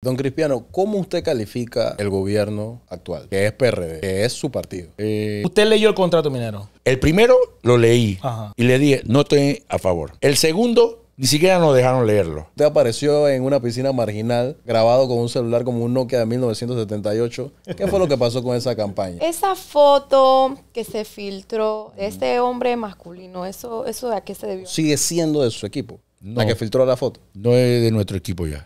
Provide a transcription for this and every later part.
Don Cristiano, ¿cómo usted califica el gobierno actual? Que es PRD, que es su partido. Eh, ¿Usted leyó el contrato minero? El primero lo leí y le dije, no estoy a favor. El segundo, ni siquiera nos dejaron leerlo. Usted apareció en una piscina marginal, grabado con un celular como un Nokia de 1978. ¿Qué fue lo que pasó con esa campaña? Esa foto que se filtró de este hombre masculino, ¿eso, eso a qué se debió? Sigue siendo de su equipo. la que filtró la foto. No es de nuestro equipo ya.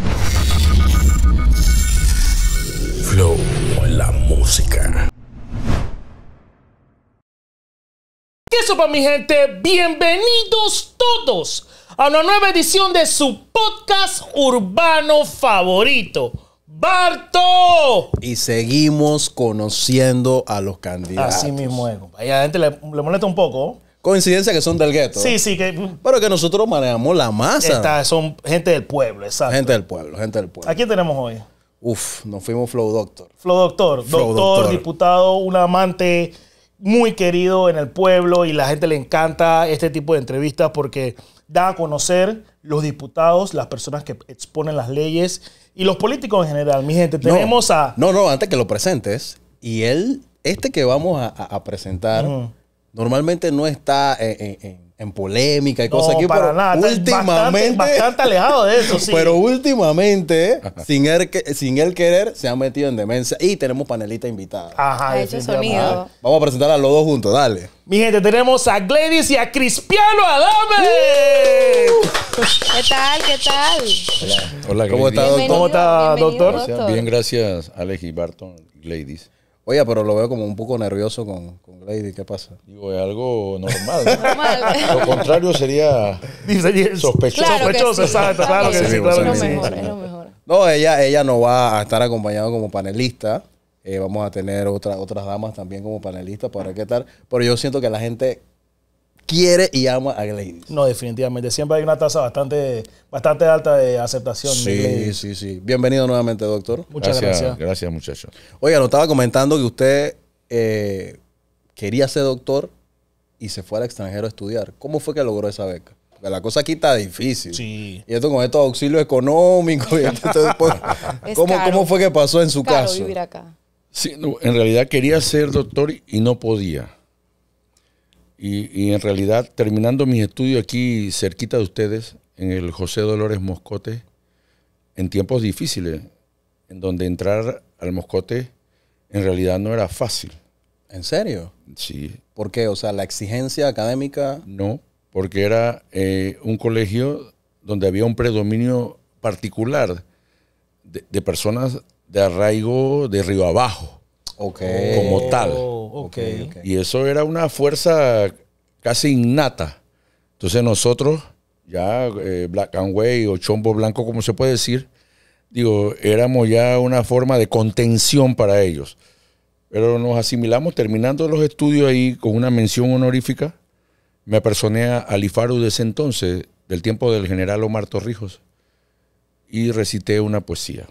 ¿Qué eso para mi gente? Bienvenidos todos a una nueva edición de su podcast urbano favorito. Barto. Y seguimos conociendo a los candidatos. Así mismo la gente le, molesta un poco. Coincidencia que son del gueto. Sí, sí. pero que nosotros manejamos la masa. son gente del pueblo, exacto. Gente del pueblo, gente del pueblo. ¿A quién tenemos hoy? Uf, nos fuimos Flow Doctor. Flow Doctor, doctor, diputado, un amante muy querido en el pueblo y la gente le encanta este tipo de entrevistas porque da a conocer los diputados, las personas que exponen las leyes y los políticos en general. Mi gente, tenemos a... No, no, antes que lo presentes. Y él, este que vamos a, presentar normalmente no está eh, eh, en, polémica y cosas aquí, para pero últimamente... Bastante, alejado de eso, sí. Pero últimamente, sin él, sin querer, se ha metido en demencia y tenemos panelita invitada. Ajá, sonido. Vamos a presentar a los dos juntos, dale. Mi gente, tenemos a Gladys y a Cristiano Adame. ¿Qué tal? ¿Qué tal? Hola, ¿Cómo, ¿Cómo está, doctor? Bien, gracias, Alex y Barton, Gladys. Oye, pero lo veo como un poco nervioso con, con Lady. ¿Qué pasa? Digo, es algo normal. normal. lo contrario sería sospechoso. sospechoso, exacto. Claro que sí, claro no, ella, ella no va a estar acompañada como panelista. Eh, vamos a tener otras damas también como panelistas para qué tal. Pero yo siento que la gente quiere y ama a Gladys. No, definitivamente. Siempre hay una tasa bastante, bastante alta de aceptación. Sí, sí, sí. Bienvenido nuevamente, doctor. Muchas gracias. Gracias, muchachos. Oiga, nos estaba comentando que usted eh, quería ser doctor y se fue al extranjero a estudiar. ¿Cómo fue que logró esa beca? la cosa aquí está difícil. Sí. Y esto con estos auxilios económicos. Pues, ¿cómo, fue que pasó en su es caro caso? Vivir acá. Sí, en realidad quería ser doctor y no podía y, en realidad, terminando mis estudios aquí cerquita de ustedes, en el José Dolores Moscote, en tiempos difíciles, en donde entrar al Moscote en realidad no era fácil. ¿En serio? Sí. ¿Por qué? O sea, la exigencia académica. No, porque era eh, un colegio donde había un predominio particular de, personas de arraigo de río abajo. Okay. Como tal. Y eso era una fuerza casi innata. Entonces nosotros, ya eh, Black and Way o Chombo Blanco, como se puede decir, digo, éramos ya una forma de contención para ellos. Pero nos asimilamos terminando los estudios ahí con una mención honorífica. Me personé a Alifaru de ese entonces, del tiempo del general Omar Torrijos, y recité una poesía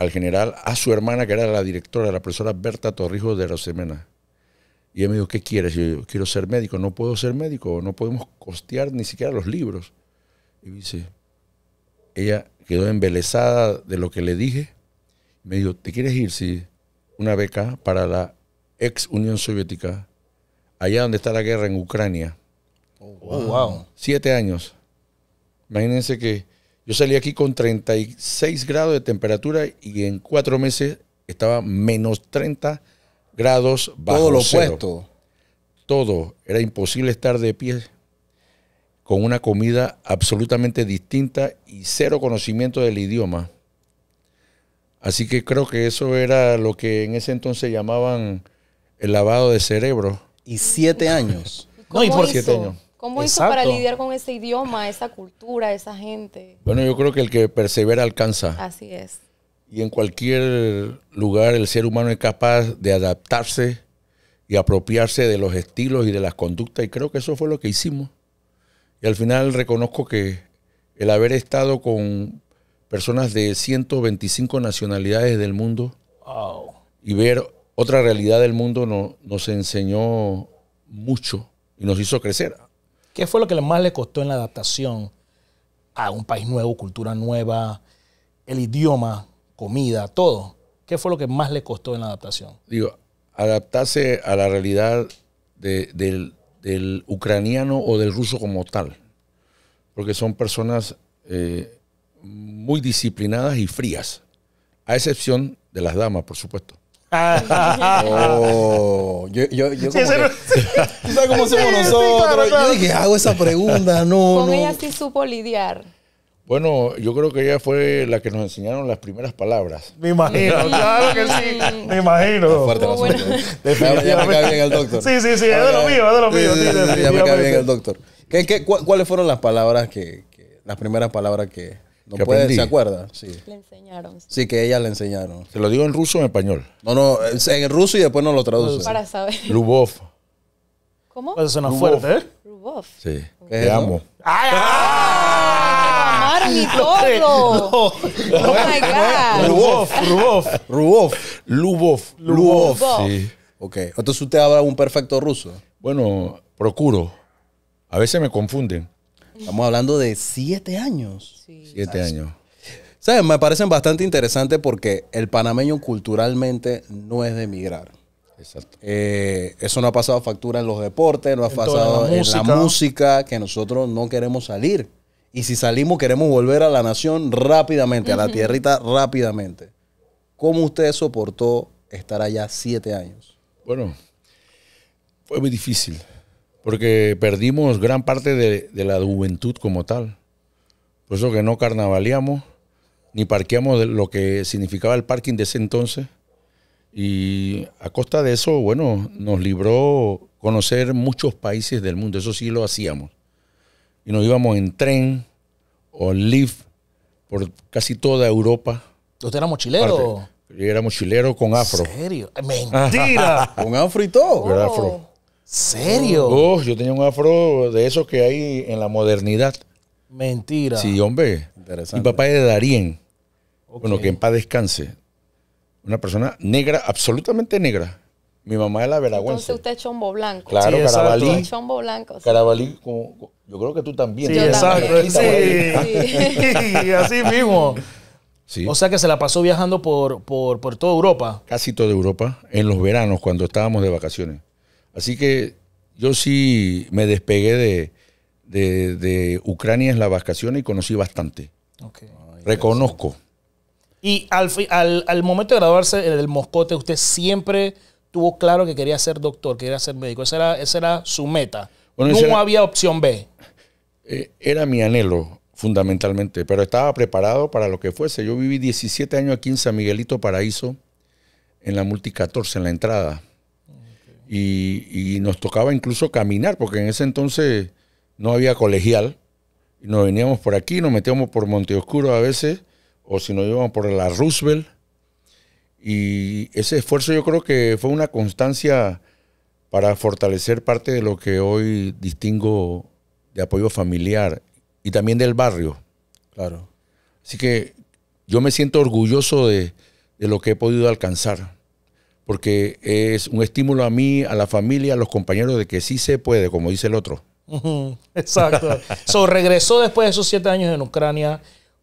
al general, a su hermana, que era la directora, la profesora Berta Torrijos de Rosemena. Y ella me dijo, ¿qué quieres? yo quiero ser médico. No puedo ser médico, no podemos costear ni siquiera los libros. Y dice, ella quedó embelesada de lo que le dije. Me dijo, ¿te quieres ir? Sí, una beca para la ex Unión Soviética, allá donde está la guerra en Ucrania. Oh, wow. Siete años. Imagínense que yo salí aquí con 36 grados de temperatura y en cuatro meses estaba menos 30 grados bajo Todo lo opuesto. Todo. Era imposible estar de pie con una comida absolutamente distinta y cero conocimiento del idioma. Así que creo que eso era lo que en ese entonces llamaban el lavado de cerebro. Y siete años. no, y por siete años. ¿Cómo hizo para lidiar con ese idioma, esa cultura, esa gente? Bueno, yo creo que el que persevera alcanza. Así es. Y en cualquier lugar el ser humano es capaz de adaptarse y apropiarse de los estilos y de las conductas. Y creo que eso fue lo que hicimos. Y al final reconozco que el haber estado con personas de 125 nacionalidades del mundo y ver otra realidad del mundo nos enseñó mucho y nos hizo crecer. ¿Qué fue lo que más le costó en la adaptación a un país nuevo, cultura nueva, el idioma, comida, todo? ¿Qué fue lo que más le costó en la adaptación? Digo, adaptarse a la realidad del, ucraniano o del ruso como tal, porque son personas eh, muy disciplinadas y frías, a excepción de las damas, por supuesto. Oh. Yo, yo, como cómo somos nosotros? Yo dije, hago esa pregunta, no. Con ella sí supo lidiar. Bueno, yo creo que ella fue la que nos enseñaron las primeras palabras. Me imagino, claro que sí. Me imagino. ¿eh? Ya me cae bien el doctor. Sí, sí, sí, es de lo mío, es de lo mío. ya me cae bien el doctor. ¿Qué, qué, ¿Cuáles fueron las palabras que, las primeras palabras que no que puede, ¿se acuerda? Sí. Le enseñaron. Sí, que ella le enseñaron. ¿Se lo digo en ruso o en español? No, no, en ruso y después no lo traduce. Para saber. Lubov. ¿Cómo? Eso suena fuerte, ¿eh? Lubov. Sí. Te amo. ¡Ay, ah! y Oh my God. Lubov, Lubov. Lubov. Lubov. Sí. Ok. Entonces usted habla un perfecto ruso. Bueno, procuro. A veces me confunden. Estamos hablando de siete años. Siete años. ¿Sabes? Me parecen bastante interesantes porque el panameño culturalmente no es de emigrar. Exacto. Eh, eso no ha pasado factura en los deportes, no ha pasado en la música, que nosotros no queremos salir. Y si salimos, queremos volver a la nación rápidamente, a la tierrita rápidamente. ¿Cómo usted soportó estar allá siete años? Bueno, fue muy difícil. Porque perdimos gran parte de, la juventud como tal. Por eso que no carnavaleamos, ni parqueamos lo que significaba el parking de ese entonces. Y a costa de eso, bueno, nos libró conocer muchos países del mundo. Eso sí lo hacíamos. Y nos íbamos en tren o en lift por casi toda Europa. ¿Usted era mochilero? era mochilero con afro. ¿En serio? ¡Mentira! con afro y todo. afro. Oh. ¿Serio? yo tenía un afro de esos que hay en la modernidad. Mentira. Sí, hombre. Mi papá es de Darien. Bueno, que en paz descanse. Una persona negra, absolutamente negra. Mi mamá es la veragüenza. Entonces usted es chombo blanco. Claro, Carabalí. blanco. Carabalí, como, yo creo que tú también. Sí, Sí. así mismo. O sea que se la pasó viajando por, por toda Europa. Casi toda Europa, en los veranos, cuando estábamos de vacaciones. Así que yo sí me despegué de, Ucrania en la vacación y conocí bastante. Reconozco. Y al, al, momento de graduarse en el Moscote, usted siempre tuvo claro que quería ser doctor, quería ser médico. Esa era, su meta. no había opción B. Eh, era mi anhelo, fundamentalmente, pero estaba preparado para lo que fuese. Yo viví 17 años aquí en San Miguelito Paraíso, en la Multi 14, en la entrada y, nos tocaba incluso caminar, porque en ese entonces no había colegial. nos veníamos por aquí, nos metíamos por Monte Oscuro a veces, o si nos íbamos por la Roosevelt. Y ese esfuerzo yo creo que fue una constancia para fortalecer parte de lo que hoy distingo de apoyo familiar y también del barrio. Claro. Así que yo me siento orgulloso de lo que he podido alcanzar porque es un estímulo a mí, a la familia, a los compañeros de que sí se puede, como dice el otro. Exacto. so, regresó después de esos siete años en Ucrania.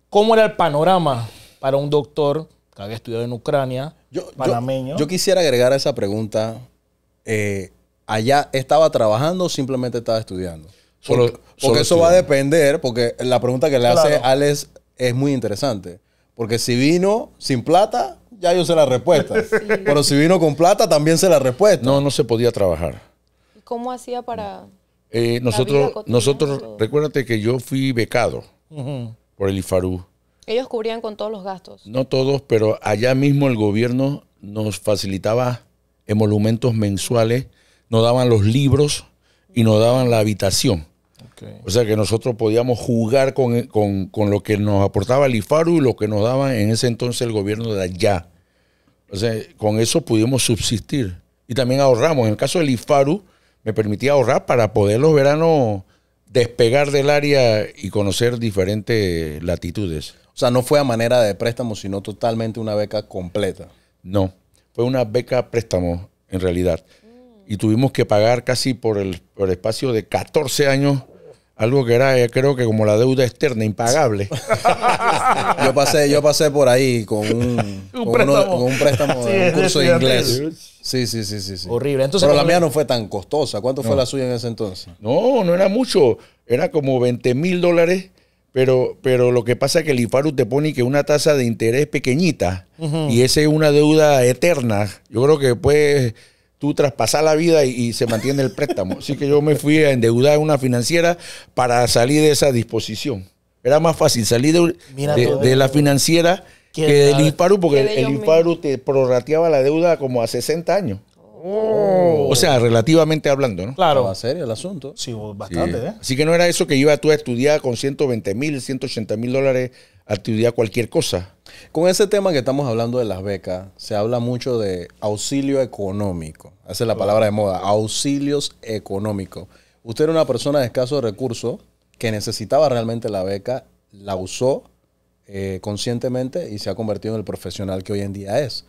¿Cómo era el panorama para un doctor que había estudiado en Ucrania, yo, Yo, quisiera agregar a esa pregunta. Eh, ¿Allá estaba trabajando o simplemente estaba estudiando? Solo, porque, eso va a depender, porque la pregunta que le hace Alex es muy interesante. Porque si vino sin plata, ya yo sé la respuesta. Pero si vino con plata, también sé la respuesta. No, no se podía trabajar. cómo hacía para.? Eh, nosotros, nosotros recuérdate que yo fui becado por el IFARU. Ellos cubrían con todos los gastos. No todos, pero allá mismo el gobierno nos facilitaba emolumentos mensuales, nos daban los libros y nos daban la habitación. O sea que nosotros podíamos jugar con, lo que nos aportaba el IFARU y lo que nos daba en ese entonces el gobierno de allá. O sea, con eso pudimos subsistir. Y también ahorramos. En el caso del IFARU, me permitía ahorrar para poder los veranos despegar del área y conocer diferentes latitudes. O sea, no fue a manera de préstamo, sino totalmente una beca completa. No, fue una beca préstamo en realidad. Y tuvimos que pagar casi por el, por el espacio de 14 años algo que era, eh, creo que como la deuda externa, impagable. yo, pasé, yo pasé por ahí con un, préstamo, de un curso de inglés. Sí, sí, sí, sí, Horrible. Entonces, Pero la mía no fue tan costosa. ¿Cuánto fue la suya en ese entonces? No, no era mucho. Era como 20 mil dólares. Pero, pero lo que pasa es que el IFARU te pone que una tasa de interés pequeñita y esa es una deuda eterna. Yo creo que pues tú traspasas la vida y, se mantiene el préstamo. Así que yo me fui a endeudar en una financiera para salir de esa disposición. Era más fácil salir de, la financiera que del IPARU, porque el, imparo te prorrateaba la deuda como a 60 años. Oh. O sea, relativamente hablando, ¿no? Claro. Va serio el asunto. Sí, bastante, ¿eh? Así que no era eso que iba tú a estudiar con 120 mil, 180 mil dólares actividad, cualquier cosa. Con ese tema que estamos hablando de las becas, se habla mucho de auxilio económico. Esa es la palabra de moda, auxilios económicos. Usted era una persona de escasos recursos que necesitaba realmente la beca, la usó eh, conscientemente y se ha convertido en el profesional que hoy en día es.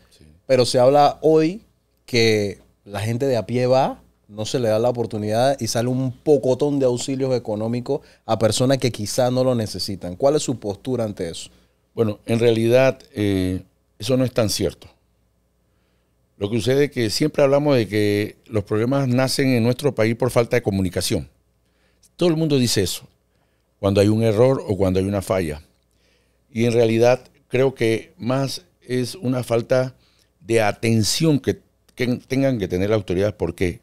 Pero se habla hoy que la gente de a pie va no se le da la oportunidad y sale un pocotón de auxilios económicos a personas que quizás no lo necesitan. ¿Cuál es su postura ante eso? Bueno, en realidad eh, eso no es tan cierto. Lo que sucede es que siempre hablamos de que los problemas nacen en nuestro país por falta de comunicación. Todo el mundo dice eso, cuando hay un error o cuando hay una falla. Y en realidad creo que más es una falta de atención que, que tengan que tener las autoridades. ¿Por qué?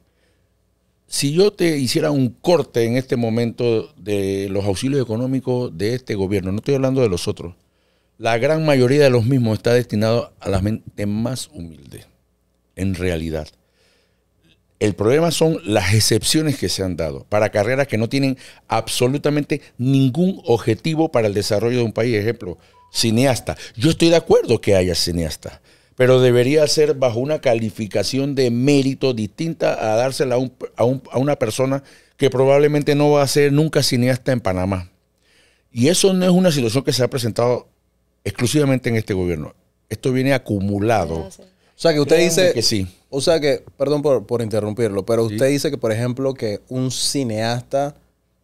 si yo te hiciera un corte en este momento de los auxilios económicos de este gobierno, no estoy hablando de los otros, la gran mayoría de los mismos está destinado a las mentes más humildes, en realidad. El problema son las excepciones que se han dado para carreras que no tienen absolutamente ningún objetivo para el desarrollo de un país. Ejemplo, cineasta. Yo estoy de acuerdo que haya cineasta pero debería ser bajo una calificación de mérito distinta a dársela a, una persona que probablemente no va a ser nunca cineasta en Panamá. Y eso no es una situación que se ha presentado exclusivamente en este gobierno. Esto viene acumulado. Ah, o sea que usted dice O sea que, perdón por, por interrumpirlo, pero usted dice que, por ejemplo, que un cineasta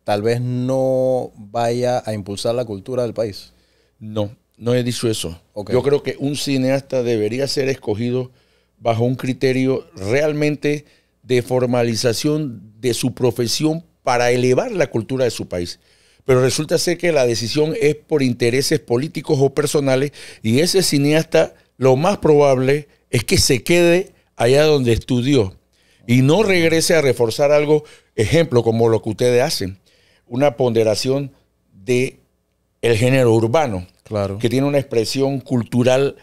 tal vez no vaya a impulsar la cultura del país. No, no he dicho eso. Yo creo que un cineasta debería ser escogido bajo un criterio realmente de formalización de su profesión para elevar la cultura de su país. Pero resulta ser que la decisión es por intereses políticos o personales y ese cineasta lo más probable es que se quede allá donde estudió y no regrese a reforzar algo, ejemplo, como lo que ustedes hacen, una ponderación de el género urbano, que tiene una expresión cultural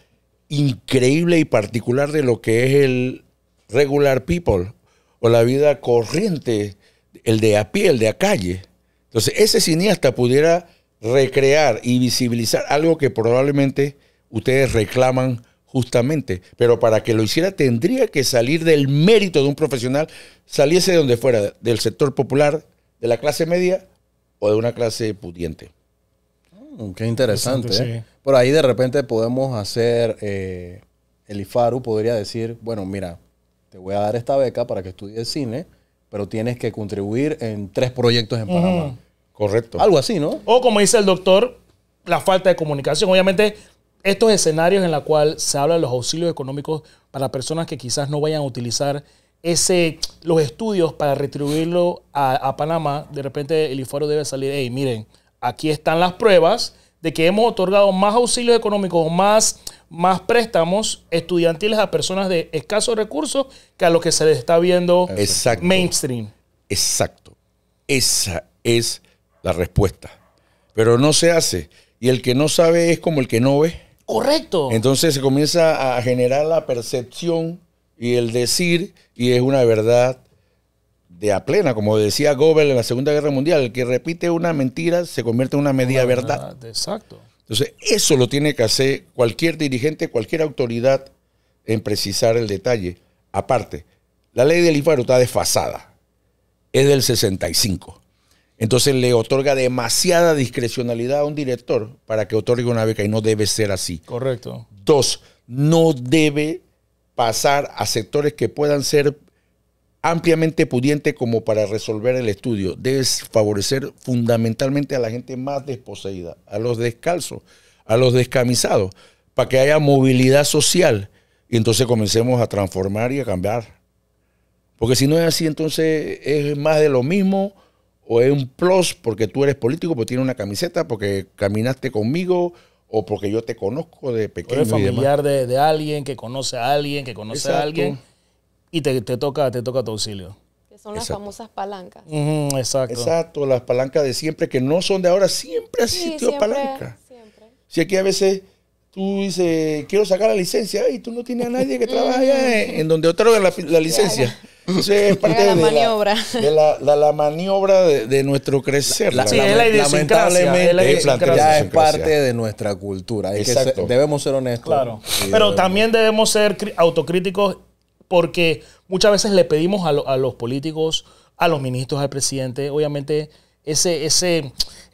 increíble y particular de lo que es el regular people o la vida corriente, el de a pie, el de a calle. Entonces, ese cineasta pudiera recrear y visibilizar algo que probablemente ustedes reclaman justamente, pero para que lo hiciera tendría que salir del mérito de un profesional, saliese de donde fuera, del sector popular, de la clase media o de una clase pudiente. Mm, qué interesante. ¿eh? Por ahí de repente podemos hacer, eh, el IFARU podría decir, bueno, mira, te voy a dar esta beca para que estudies cine, pero tienes que contribuir en tres proyectos en Panamá. Correcto. Algo así, ¿no? O como dice el doctor, la falta de comunicación. Obviamente, estos escenarios en los cuales se habla de los auxilios económicos para personas que quizás no vayan a utilizar ese, los estudios para retribuirlo a, Panamá, de repente el IFARU debe salir, hey, miren, aquí están las pruebas de que hemos otorgado más auxilios económicos, más, más préstamos estudiantiles a personas de escasos recursos que a los que se les está viendo Exacto. mainstream. Exacto. Esa es la respuesta. Pero no se hace. Y el que no sabe es como el que no ve. Correcto. Entonces se comienza a generar la percepción y el decir, y es una verdad de a plena, como decía Goebbels en la Segunda Guerra Mundial, el que repite una mentira se convierte en una media verdad. Exacto. Entonces, eso lo tiene que hacer cualquier dirigente, cualquier autoridad en precisar el detalle. Aparte, la ley del infarto está desfasada. Es del 65. Entonces le otorga demasiada discrecionalidad a un director para que otorgue una beca y no debe ser así. Correcto. Dos, no debe pasar a sectores que puedan ser ampliamente pudiente como para resolver el estudio. debes favorecer fundamentalmente a la gente más desposeída, a los descalzos, a los descamisados, para que haya movilidad social y entonces comencemos a transformar y a cambiar. Porque si no es así, entonces es más de lo mismo o es un plus porque tú eres político, porque tienes una camiseta, porque caminaste conmigo o porque yo te conozco de pequeño. O familiar De, alguien que conoce a alguien, que conoce a alguien y te, toca, te toca tu auxilio. Que son las famosas palancas. exacto. Exacto, las palancas de siempre, que no son de ahora, siempre ha sido sí, palanca. Si aquí a veces tú dices, quiero sacar la licencia, y tú no tienes a nadie que trabaje en donde otra la, la licencia. es parte la maniobra. La, de la, maniobra de, nuestro crecer. La, sí, la, es lamentablemente, ya es parte de nuestra cultura. debemos ser honestos. Claro. Pero también debemos ser autocríticos porque muchas veces le pedimos a, los políticos, a los ministros, al presidente, obviamente, ese,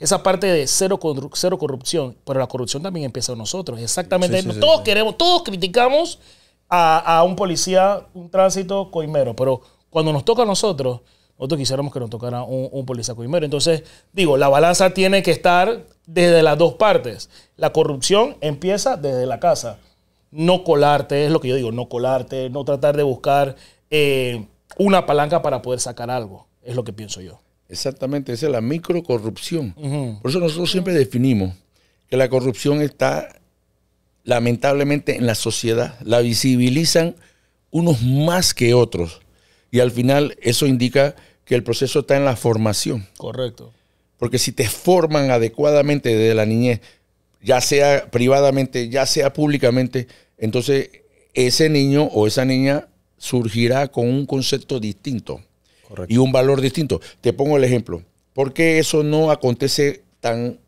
esa parte de cero, cero corrupción, pero la corrupción también empieza en nosotros. Exactamente, todos queremos, todos criticamos a, un policía, un tránsito coimero, pero cuando nos toca a nosotros, nosotros quisiéramos que nos tocara un policía coimero. Entonces, digo, la balanza tiene que estar desde las dos partes. La corrupción empieza desde la casa no colarte, es lo que yo digo, no colarte, no tratar de buscar eh, una palanca para poder sacar algo, es lo que pienso yo. Exactamente, esa es la microcorrupción. Por eso nosotros siempre definimos que la corrupción está lamentablemente en la sociedad, la visibilizan unos más que otros. Y al final eso indica que el proceso está en la formación. Correcto. Porque si te forman adecuadamente desde la niñez, ya sea privadamente, ya sea públicamente, entonces, ese niño o esa niña surgirá con un concepto distinto y un valor distinto. Te pongo el ejemplo. ¿Por qué eso no acontece tan,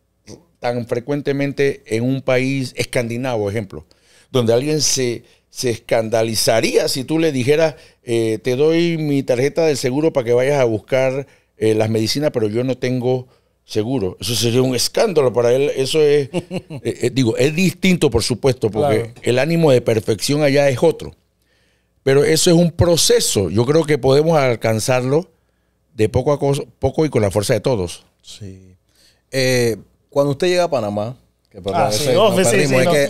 tan frecuentemente en un país escandinavo, ejemplo? Donde alguien se, escandalizaría si tú le dijeras, eh, te doy mi tarjeta de seguro para que vayas a buscar eh, las medicinas, pero yo no tengo Seguro, eso sería un escándalo para él. Eso es, eh, eh, digo, es distinto, por supuesto, porque el ánimo de perfección allá es otro. Pero eso es un proceso. Yo creo que podemos alcanzarlo de poco a poco y con la fuerza de todos. Sí. Eh, cuando usted llega a Panamá, que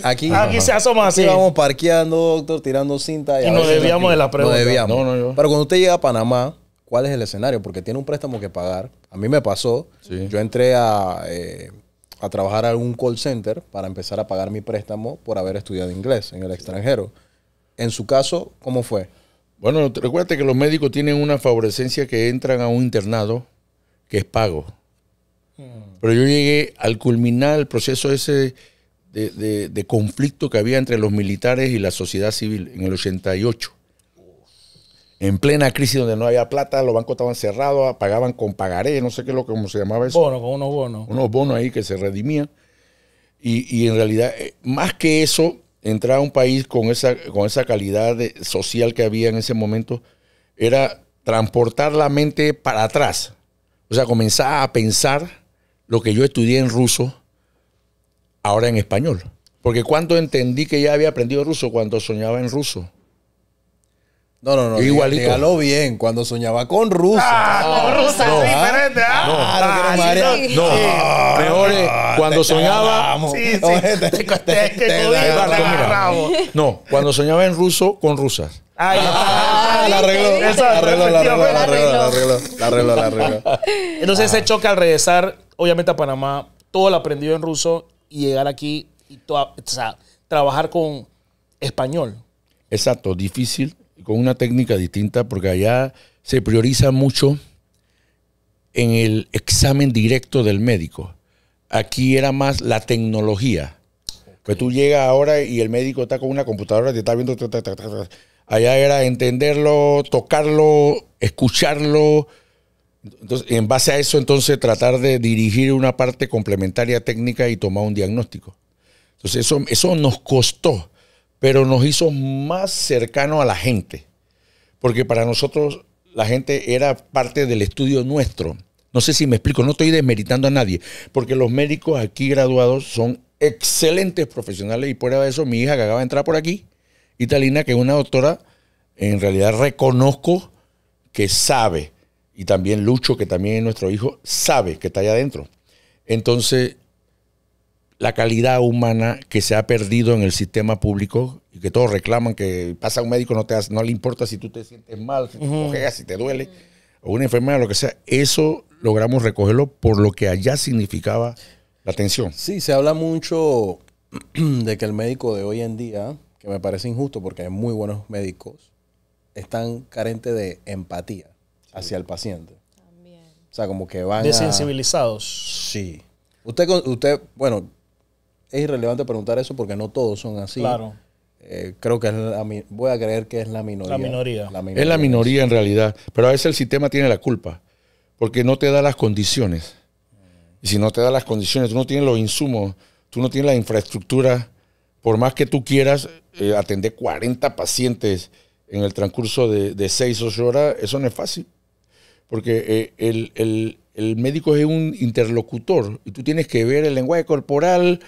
aquí, se asoma así. Vamos parqueando, doctor, tirando cinta. Y, nos debíamos de la pregunta. Pero cuando usted llega a Panamá, ¿cuál es el escenario? Porque tiene un préstamo que pagar a mí me pasó. Yo entré eh, a, trabajar a un call center para empezar a pagar mi préstamo por haber estudiado inglés en el extranjero. En su caso, ¿cómo fue? Bueno, recuérdate que los médicos tienen una favorecencia que entran a un internado que es pago. Hmm. Pero yo llegué al culminar el proceso ese de, de conflicto que había entre los militares y la sociedad civil en el 88 en plena crisis donde no había plata, los bancos estaban cerrados, pagaban con pagaré, no sé qué es lo que se llamaba eso. Bonos, con unos bonos. Unos bonos ahí que se redimían. Y, en realidad, eh, más que eso, entrar a un país con esa, con esa calidad social que había en ese momento era transportar la mente para atrás. O sea, comenzar a pensar lo que yo estudié en ruso, ahora en español. Porque cuando entendí que ya había aprendido ruso, cuando soñaba en ruso no, no, no. Igualito. Dígalo bien, cuando soñaba con rusa. Ah, ah, con rusa no, es diferente, ¿ah? No, ah, no, no, cuando soñaba. sí, no, cuando soñaba en ruso con rusas. la arregló. La arregló, la arregló, la arregló, la arregló, la arregló. Entonces ese choque al regresar, obviamente a Panamá, todo lo aprendido en ruso y llegar aquí y o sea, trabajar con español. Exacto, difícil con una técnica distinta porque allá se prioriza mucho en el examen directo del médico. Aquí era más la tecnología. Que Pues tú llegas ahora y el médico está con una computadora y te está viendo. Allá era entenderlo, tocarlo, escucharlo. Entonces, en base a eso, entonces tratar de dirigir una parte complementaria técnica y tomar un diagnóstico. Entonces, eso, eso nos costó pero nos hizo más cercanos a la gente, porque para nosotros la gente era parte del estudio nuestro. No sé si me explico, no estoy desmeritando a nadie, porque los médicos aquí graduados son excelentes profesionales y por eso mi hija que acaba de entrar por aquí, talina que es una doctora, en realidad reconozco que sabe, y también Lucho, que también es nuestro hijo, sabe que está allá adentro. Entonces, la calidad humana que se ha perdido en el sistema público y que todos reclaman que pasa un médico, no, te no le importa si tú te sientes mal, si te si te duele, o una enfermedad, lo que sea. Eso logramos recogerlo por lo que allá significaba la atención. Sí, se habla mucho de que el médico de hoy en día, que me parece injusto porque hay muy buenos médicos, están carentes de empatía hacia el paciente. También. O sea, como que van. Desensibilizados. Sí. Usted, usted, bueno, es irrelevante preguntar eso porque no todos son así. Claro. Eh, creo que voy a creer que es la minoría. La minoría. La minoría es la minoría en realidad, pero a veces el sistema tiene la culpa porque no te da las condiciones. Y si no te da las condiciones, tú no tienes los insumos, tú no tienes la infraestructura, por más que tú quieras eh, atender 40 pacientes en el transcurso de, 6 o 8 horas, eso no es fácil. Porque eh, el médico es un interlocutor y tú tienes que ver el lenguaje corporal,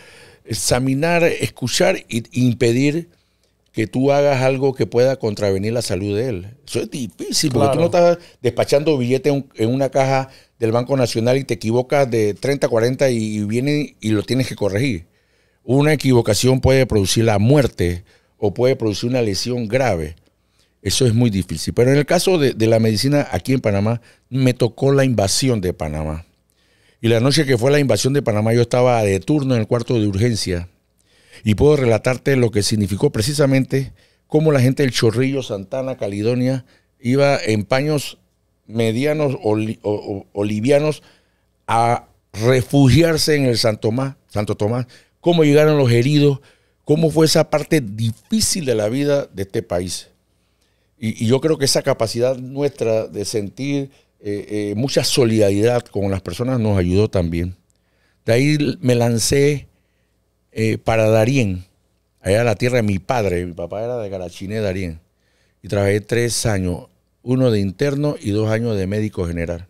examinar, escuchar e impedir que tú hagas algo que pueda contravenir la salud de él. Eso es difícil, porque tú no estás despachando billetes en una caja del Banco Nacional y te equivocas de 30, 40 y viene y lo tienes que corregir. Una equivocación puede producir la muerte o puede producir una lesión grave. Eso es muy difícil. Pero en el caso de la medicina aquí en Panamá, me tocó la invasión de Panamá. Y la noche que fue la invasión de Panamá, yo estaba de turno en el cuarto de urgencia y puedo relatarte lo que significó precisamente cómo la gente del Chorrillo, Santana, Caledonia, iba en paños medianos o, livianos a refugiarse en el Santo Tomás, Santo Tomás, cómo llegaron los heridos, cómo fue esa parte difícil de la vida de este país. y yo creo que esa capacidad nuestra de sentir, eh, eh, mucha solidaridad con las personas nos ayudó también. De ahí me lancé eh, para Daríen allá a la tierra de mi padre. Mi papá era de Garachiné, Daríen Y trabajé tres años, uno de interno y dos años de médico general.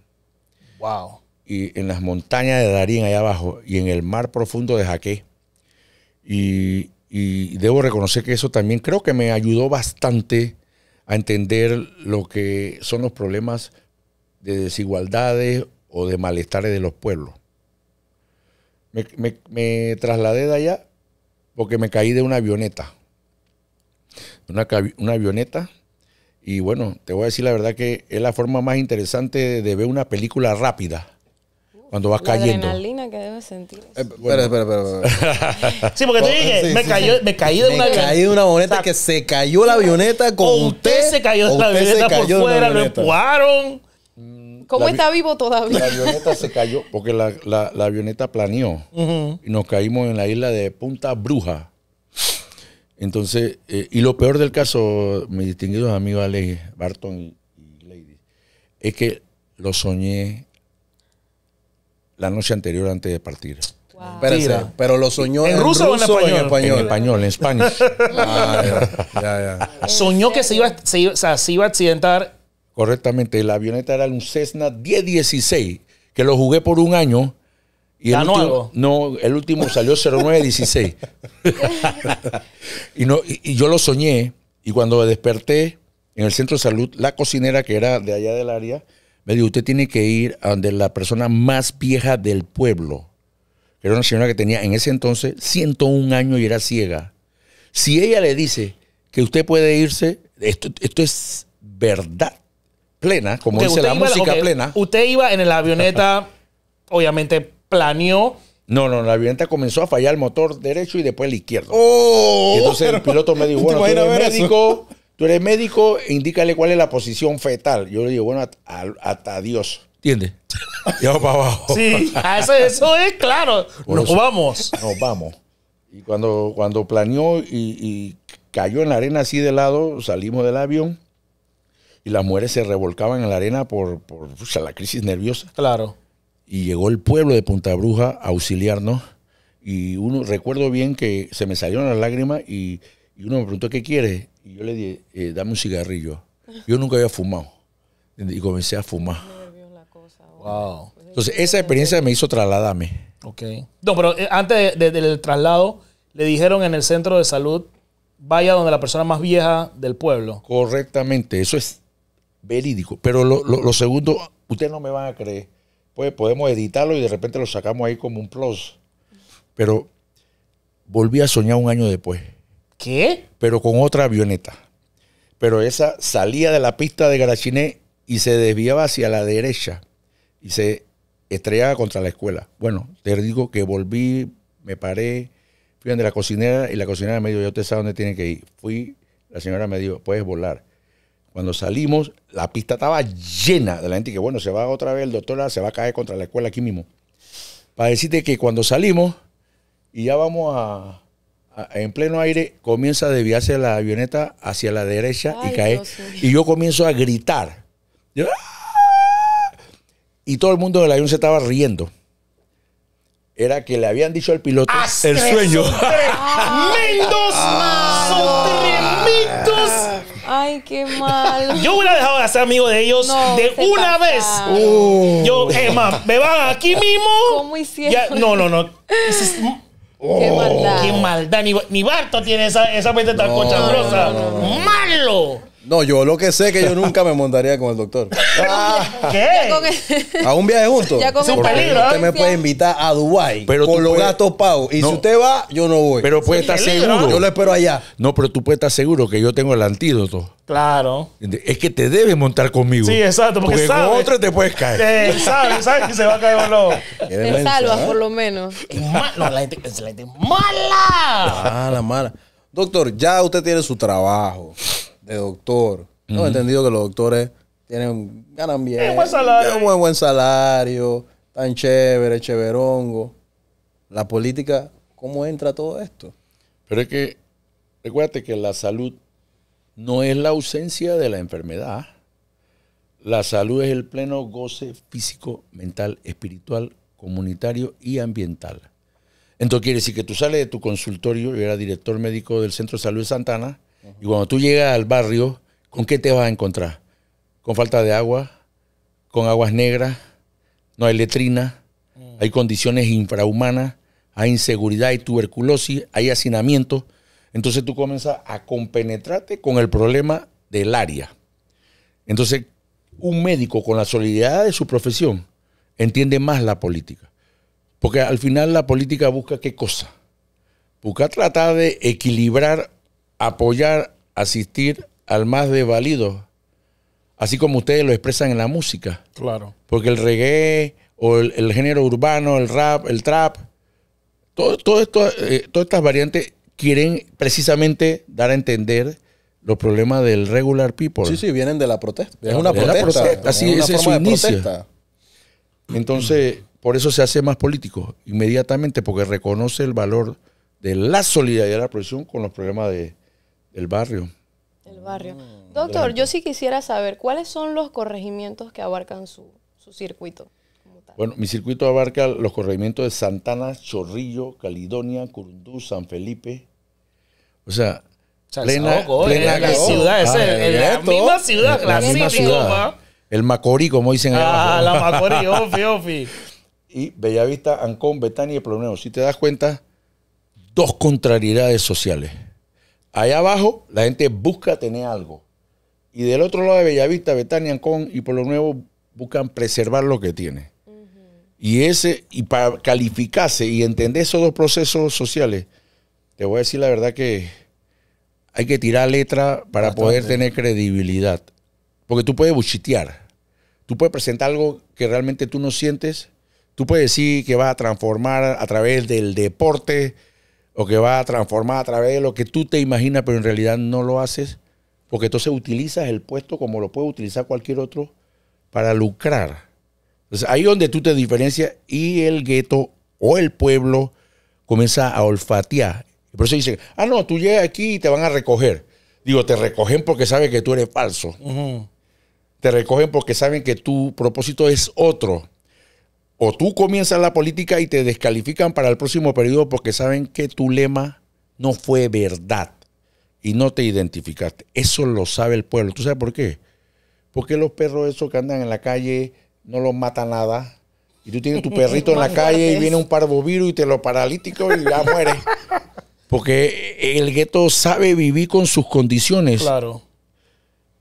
¡Wow! Y en las montañas de Daríen allá abajo, y en el mar profundo de Jaque. Y, y debo reconocer que eso también creo que me ayudó bastante a entender lo que son los problemas de desigualdades o de malestares de los pueblos. Me, trasladé de allá porque me caí de una avioneta. Una, una avioneta. Y bueno, te voy a decir la verdad que es la forma más interesante de ver una película rápida cuando vas cayendo. La adrenalina que debes sentir. Eh, espera, espera, espera. sí, porque te dije, me, caí de una avioneta. Me caí de una avioneta que se cayó la avioneta con usted. usted se cayó la avioneta por fuera, lo empujaron. ¿Cómo está vivo todavía? La avioneta se cayó porque la, avioneta planeó y nos caímos en la isla de Punta Bruja. Entonces, eh, y lo peor del caso, mis distinguidos amigos Barton y, Lady, es que lo soñé la noche anterior antes de partir. pero lo soñó en, ruso, o en español? en español. En español, ah, Soñó que se iba, se iba a accidentar Correctamente, la avioneta era un Cessna 1016, que lo jugué por un año. Y el no, el último salió 0916. y, no, y, yo lo soñé, y cuando me desperté en el centro de salud, la cocinera que era de allá del área, me dijo, usted tiene que ir a donde la persona más vieja del pueblo, que era una señora que tenía en ese entonces 101 años y era ciega. Si ella le dice que usted puede irse, esto, esto es verdad plena, como dice la música plena. Usted iba en el avioneta, obviamente planeó. No, no, la avioneta comenzó a fallar el motor derecho y después el izquierdo. Oh, y entonces el piloto me dijo, bueno, tú eres médico, tú eres médico, indícale cuál es la posición fetal. Yo le digo, bueno, hasta Dios. ¿Entiendes? Y para abajo. Sí, eso, eso es claro. nos vamos. Nos vamos. Y cuando, cuando planeó y cayó en la arena así de lado, salimos del avión y las mujeres se revolcaban en la arena por, la crisis nerviosa. Claro. Y llegó el pueblo de Punta Bruja a auxiliarnos. Y uno, recuerdo bien que se me salieron las lágrimas y, uno me preguntó, ¿qué quieres? Y yo le dije, eh, dame un cigarrillo. Yo nunca había fumado. Y comencé a fumar. Wow. Entonces, esa experiencia me hizo trasladarme. Ok. No, pero eh, antes del traslado, le dijeron en el centro de salud, vaya donde la persona más vieja del pueblo. Correctamente, eso es verídico. Pero lo, segundo, ustedes no me van a creer. Pues podemos editarlo y de repente lo sacamos ahí como un plus. Pero volví a soñar un año después. ¿Qué? Pero con otra avioneta. Pero esa salía de la pista de Garachiné y se desviaba hacia la derecha y se estrellaba contra la escuela. Bueno, te digo que volví, me paré, fui de la cocinera y la cocinera me dijo, yo te sabe dónde tiene que ir. Fui, la señora me dijo, puedes volar cuando salimos, la pista estaba llena de la gente que, bueno, se va otra vez el doctor, se va a caer contra la escuela aquí mismo. Para decirte que cuando salimos y ya vamos a, en pleno aire, comienza a desviarse la avioneta hacia la derecha y cae. Y yo comienzo a gritar. Ah", y todo el mundo del avión se estaba riendo era que le habían dicho al piloto el sueño. Ay, qué mal. Yo hubiera dejado de ser amigo de ellos de una vez. Uh. Yo, Emma, me van aquí mismo. ¿Cómo hicieron? no, no, no. Qué oh. maldad. Qué maldad. Ni, ni Barto tiene esa, esa mente tan cochabrosa ¡Malo! No, yo lo que sé es que yo nunca me montaría con el doctor. Ah. ¿Qué? A un viaje juntos. Ya con es un peligro. Usted me puede invitar a Dubái con los gatos gastos pagos. Y si usted va, yo no voy. Pero puede estar seguro. Yo lo espero allá. No, pero tú puedes estar seguro que yo tengo el antídoto. Claro. Es que te debes montar conmigo. Sí, exacto. Porque, sabe, con otro te puedes caer. Sí, eh, sabe, sabe que se va a caer con lobo. Te salva, ¿eh? por lo menos. No, la gente, la gente mala. Mala, mala. Doctor, ya usted tiene su trabajo de doctor. No he entendido que los doctores tienen, ganan bien. un buen buen, salario. Tan chévere, chéverongo. La política, ¿cómo entra todo esto? Pero es que, recuérdate que la salud no es la ausencia de la enfermedad. La salud es el pleno goce físico, mental, espiritual, comunitario y ambiental. Entonces quiere decir que tú sales de tu consultorio, yo era director médico del Centro de Salud de Santana, y cuando tú llegas al barrio, ¿con qué te vas a encontrar? Con falta de agua, con aguas negras, no hay letrina, mm. hay condiciones infrahumanas, hay inseguridad, hay tuberculosis, hay hacinamiento. Entonces tú comienzas a compenetrarte con el problema del área. Entonces, un médico con la solidaridad de su profesión entiende más la política. Porque al final la política busca qué cosa? Busca tratar de equilibrar apoyar, asistir al más desvalido, así como ustedes lo expresan en la música. Claro. Porque el reggae o el, género urbano, el rap, el trap, todo, esto, eh, todas estas variantes quieren precisamente dar a entender los problemas del regular people. Sí, sí, vienen de la protesta. Es una protesta. Así es, su inicio. Protesta. Entonces, por eso se hace más político inmediatamente, porque reconoce el valor de la solidaridad de la profesión con los problemas de, el barrio. El barrio. Mm, Doctor, yo sí quisiera saber cuáles son los corregimientos que abarcan su, su circuito. Bueno, mi circuito abarca los corregimientos de Santana, Chorrillo, Calidonia, Curundú, San Felipe. O sea, eh, plena, la ciudad, es ah, la misma ciudad, la misma ciudad. El Macorí, como dicen Ah, la Macorí, ofi, ofi. Y Bellavista, Ancón, Betania y Ploneo. Si te das cuenta, dos contrariedades sociales. Allá abajo la gente busca tener algo. Y del otro lado de Bellavista, Betania, Ancón y por lo nuevo buscan preservar lo que tiene. Y ese, y para calificarse y entender esos dos procesos sociales, te voy a decir la verdad que hay que tirar letra para poder tener credibilidad. Porque tú puedes buchitear, tú puedes presentar algo que realmente tú no sientes, tú puedes decir que vas a transformar a través del deporte, o que va a transformar a través de lo que tú te imaginas, pero en realidad no lo haces, porque entonces utilizas el puesto como lo puede utilizar cualquier otro para lucrar. Entonces ahí donde tú te diferencias y el gueto o el pueblo comienza a olfatear. Y por eso dicen, ah, no, tú llegas aquí y te van a recoger. Digo, te recogen porque saben que tú eres falso. Te recogen porque saben que tu propósito es otro o tú comienzas la política y te descalifican para el próximo periodo porque saben que tu lema no fue verdad y no te identificaste. Eso lo sabe el pueblo. ¿Tú sabes por qué? Porque los perros esos que andan en la calle no los mata nada. Y tú tienes tu perrito en la calle y viene un parvovirus y te lo paralítico y ya mueres. Porque el gueto sabe vivir con sus condiciones. Claro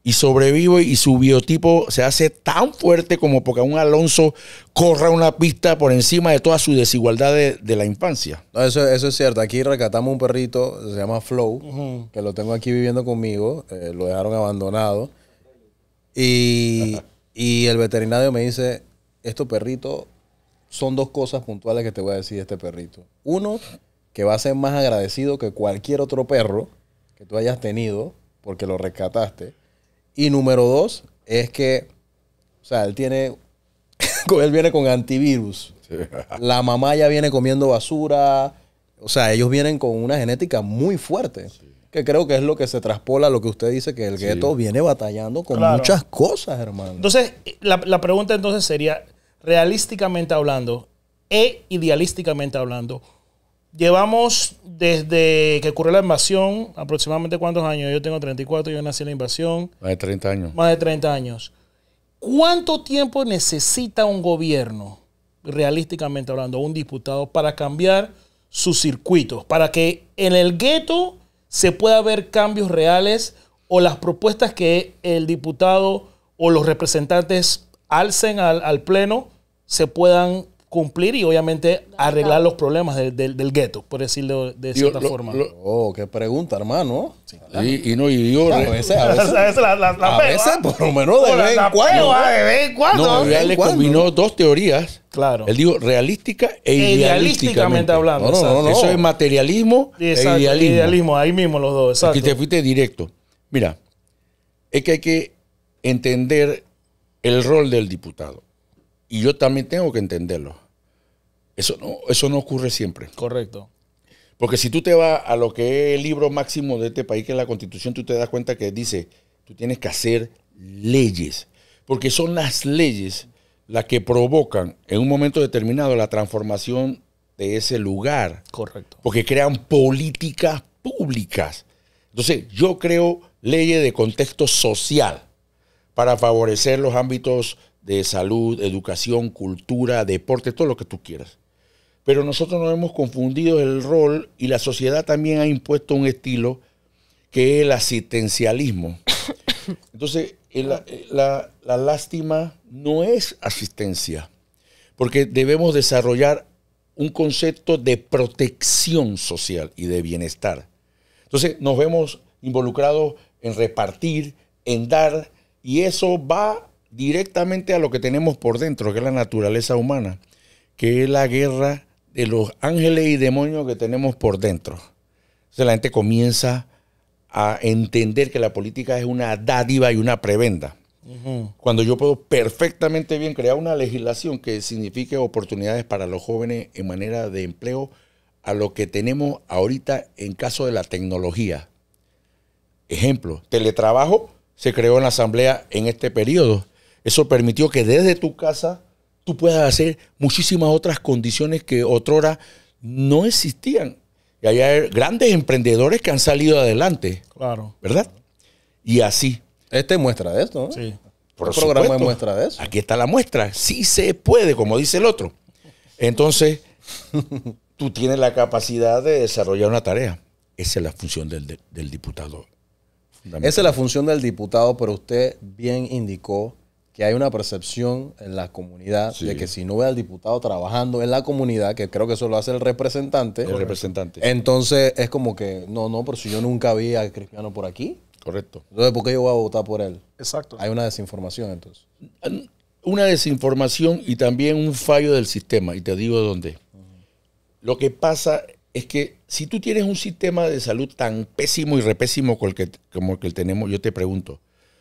y sobrevivo y su biotipo se hace tan fuerte como porque un Alonso corra una pista por encima de toda su desigualdad de, la infancia. eso, es cierto. Aquí rescatamos un perrito, se llama Flow, que lo tengo aquí viviendo conmigo, eh, lo dejaron abandonado. Y, y, el veterinario me dice, estos perritos son dos cosas puntuales que te voy a decir de este perrito. Uno, que va a ser más agradecido que cualquier otro perro que tú hayas tenido porque lo rescataste. Y número dos es que, o sea, él tiene, él viene con antivirus. La mamá ya viene comiendo basura. O sea, ellos vienen con una genética muy fuerte. Que creo que es lo que se traspola lo que usted dice, que el gueto viene batallando con muchas cosas, hermano. Entonces, la, la pregunta entonces sería, realísticamente hablando e idealísticamente hablando, Llevamos desde que ocurrió la invasión, aproximadamente cuántos años? Yo tengo 34, yo nací en la invasión. Más de 30 años. Más de 30 años. ¿Cuánto tiempo necesita un gobierno, realísticamente hablando, un diputado, para cambiar sus circuitos? Para que en el gueto se pueda ver cambios reales o las propuestas que el diputado o los representantes alcen al, al Pleno se puedan cumplir y obviamente arreglar los problemas del, gueto, por decirlo de cierta forma. oh, qué pregunta, hermano. y, no, y yo a veces, por lo menos de vez en cuando. No, él le combinó dos teorías. Claro. Él dijo realística e, e idealísticamente hablando. No, no, no, Eso es materialismo e idealismo. Ahí mismo los dos, exacto. Aquí te fuiste directo. Mira, es que hay que entender el rol del diputado. Y yo también tengo que entenderlo. Eso no, eso no ocurre siempre. Correcto. Porque si tú te vas a lo que es el libro máximo de este país, que es la constitución, tú te das cuenta que dice, tú tienes que hacer leyes. Porque son las leyes las que provocan en un momento determinado la transformación de ese lugar. Correcto. Porque crean políticas públicas. Entonces, yo creo leyes de contexto social para favorecer los ámbitos de salud, educación, cultura, deporte, todo lo que tú quieras. Pero nosotros nos hemos confundido el rol y la sociedad también ha impuesto un estilo que es el asistencialismo. Entonces, eh, eh, la, lástima no es asistencia, porque debemos desarrollar un concepto de protección social y de bienestar. Entonces, nos vemos involucrados en repartir, en dar, y eso va directamente a lo que tenemos por dentro, que es la naturaleza humana, que es la guerra de los ángeles y demonios que tenemos por dentro. Entonces la gente comienza a entender que la política es una dádiva y una prebenda. Cuando yo puedo perfectamente bien crear una legislación que signifique oportunidades para los jóvenes en manera de empleo a lo que tenemos ahorita en caso de la tecnología. Ejemplo, teletrabajo se creó en la Asamblea en este periodo eso permitió que desde tu casa tú puedas hacer muchísimas otras condiciones que otrora no existían. Y hay grandes emprendedores que han salido adelante. Claro. ¿Verdad? Y así. Este muestra de esto. Sí. Este Por programa muestra de eso. Aquí está la muestra. Sí se puede, como dice el otro. Entonces, tú tienes la capacidad de desarrollar una tarea. Esa es la función del, del diputado. Esa es la función del diputado, pero usted bien indicó que hay una percepción en la comunidad de que si no ve al diputado trabajando en la comunidad, que creo que eso lo hace el representante. El representante. Entonces es como que, no, no, pero si yo nunca vi a Cristiano por aquí. Correcto. Entonces, ¿por qué yo voy a votar por él? Exacto. Hay una desinformación entonces. Una desinformación y también un fallo del sistema, y te digo dónde. Lo que pasa es que si tú tienes un sistema de salud tan pésimo y repésimo como como el que tenemos, yo te pregunto,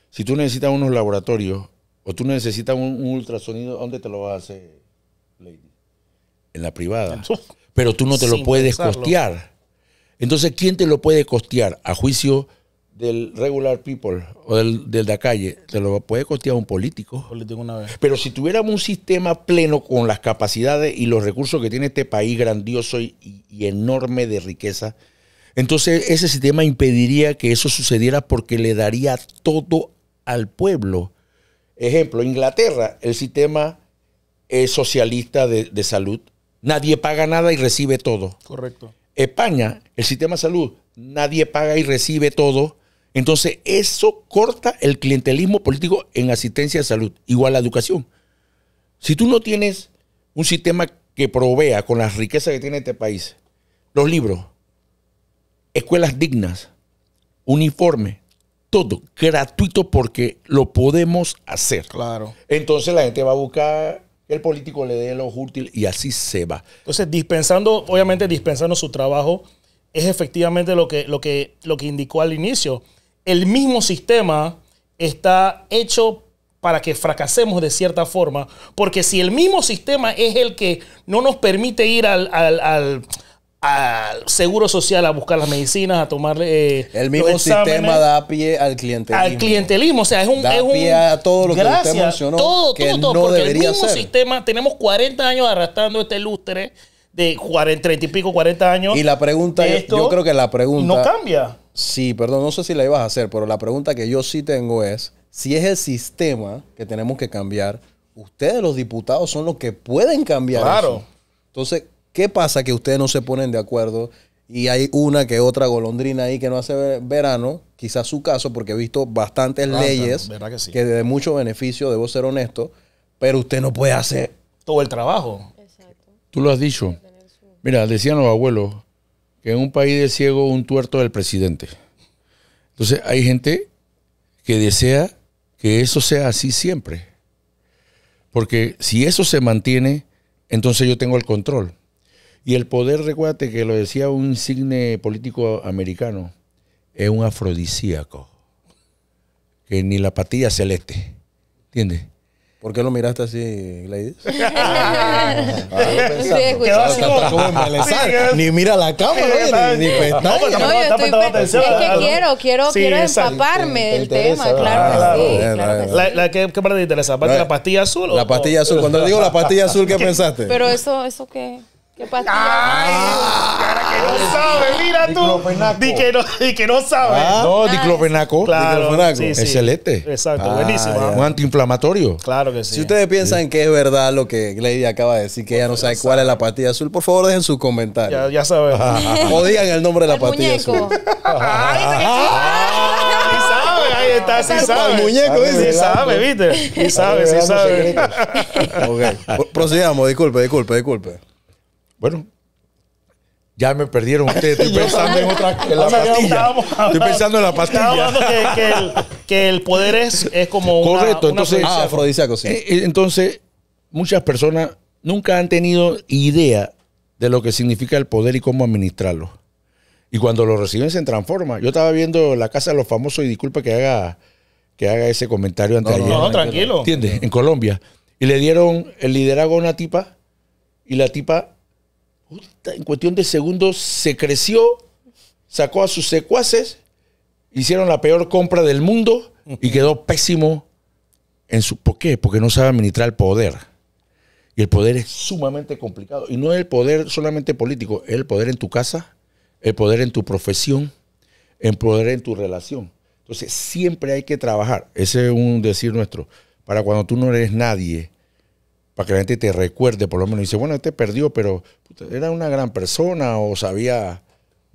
si tú necesitas unos laboratorios o tú necesitas un, ultrasonido, ¿dónde te lo vas a hacer, Lady? En la privada. Pero tú no te lo puedes costear. Entonces, ¿quién te lo puede costear? A juicio del regular people o del, de la calle, te lo puede costear un político. Pero si tuviéramos un sistema pleno con las capacidades y los recursos que tiene este país grandioso y enorme de riqueza, entonces ese sistema impediría que eso sucediera porque le daría todo al pueblo. Ejemplo, Inglaterra, el sistema eh, socialista de, salud, nadie paga nada y recibe todo. Correcto. España, el sistema de salud, nadie paga y recibe todo. Entonces, eso corta el clientelismo político en asistencia de salud, igual a educación. Si tú no tienes un sistema que provea con las riquezas que tiene este país, los libros, escuelas dignas, uniforme, gratuito porque lo podemos hacer. Claro. Entonces la gente va a buscar el político le dé lo útil y así se va. Entonces, dispensando, obviamente dispensando su trabajo, es efectivamente lo que, lo que, lo que indicó al inicio. El mismo sistema está hecho para que fracasemos de cierta forma, porque si el mismo sistema es el que no nos permite ir al al seguro social a buscar las medicinas, a tomarle. Eh, el mismo sistema da pie al clientelismo. Al clientelismo, o sea, es un. Da pie a todo lo que usted mencionó. que No el mismo sistema, tenemos 40 años arrastrando este lustre de 40, 30 y pico, 40 años. Y la pregunta, yo creo que la pregunta. No cambia. Sí, perdón, no sé si la ibas a hacer, pero la pregunta que yo sí tengo es: si es el sistema que tenemos que cambiar, ustedes, los diputados, son los que pueden cambiar. Claro. Entonces, ¿Qué pasa que ustedes no se ponen de acuerdo y hay una que otra golondrina ahí que no hace verano? Quizás su caso, porque he visto bastantes ah, leyes que, de mucho beneficio, debo ser honesto, pero usted no puede hacer todo el trabajo. Tú lo has dicho. Mira, decían los abuelos que en un país de ciego un tuerto el presidente. Entonces hay gente que desea que eso sea así siempre. Porque si eso se mantiene, entonces yo tengo el control. Y el poder, recuérdate que lo decía un insigne político americano, es un afrodisíaco, que ni la patilla celeste, ¿entiendes? ¿Por qué lo miraste así, Gladys? Ah, a hacer? ni mira la cámara, ni, No, no, yo estoy, es que quiero, quiero, quiero empaparme del tema, claro, ah, sí, claro que sí. La, la ¿Qué parte te interesa? ¿La pastilla azul? La pastilla azul. Cuando digo la pastilla azul, ¿qué pensaste? Pero eso, ¿eso qué? ¿Qué pasa? ¡Ay! Cara que no sabe, mira tú. Di que no, di que no sabe. Ah, no, diclofenaco. diclofenaco. Sí, Excelente. Exacto, ah, buenísimo. Un antiinflamatorio. Claro que sí. Si ustedes piensan que es verdad lo que Glady acaba de decir, que ella no sabe cuál es la pastilla azul, por favor dejen su comentario. Ya, ya sabemos. o digan el nombre de la pastilla azul. está, sí sabe. El muñeco, dice. Sí sabe, ¿viste? Sí sabe, sí sabe. ok. Procedamos, disculpe, disculpe, disculpe. Bueno, ya me perdieron ustedes. Estoy pensando en la pastilla. Estoy pensando en la pastilla. que, el, poder es, es como una, Correcto. entonces, afrodisíaco, ah, eh, eh, Entonces, muchas personas nunca han tenido idea de lo que significa el poder y cómo administrarlo. Y cuando lo reciben se transforma. Yo estaba viendo La Casa de los Famosos y disculpe que haga, que haga ese comentario antes No, tranquilo. ¿Entiendes? En Colombia. Y le dieron el liderazgo a una tipa y la tipa en cuestión de segundos se creció, sacó a sus secuaces, hicieron la peor compra del mundo y quedó pésimo en su... ¿Por qué? Porque no sabe administrar el poder. Y el poder es sumamente complicado. Y no es el poder solamente político, es el poder en tu casa, el poder en tu profesión, el poder en tu relación. Entonces siempre hay que trabajar. Ese es un decir nuestro. Para cuando tú no eres nadie, para que la gente te recuerde, por lo menos. dice, bueno, te este perdió, pero era una gran persona o sabía.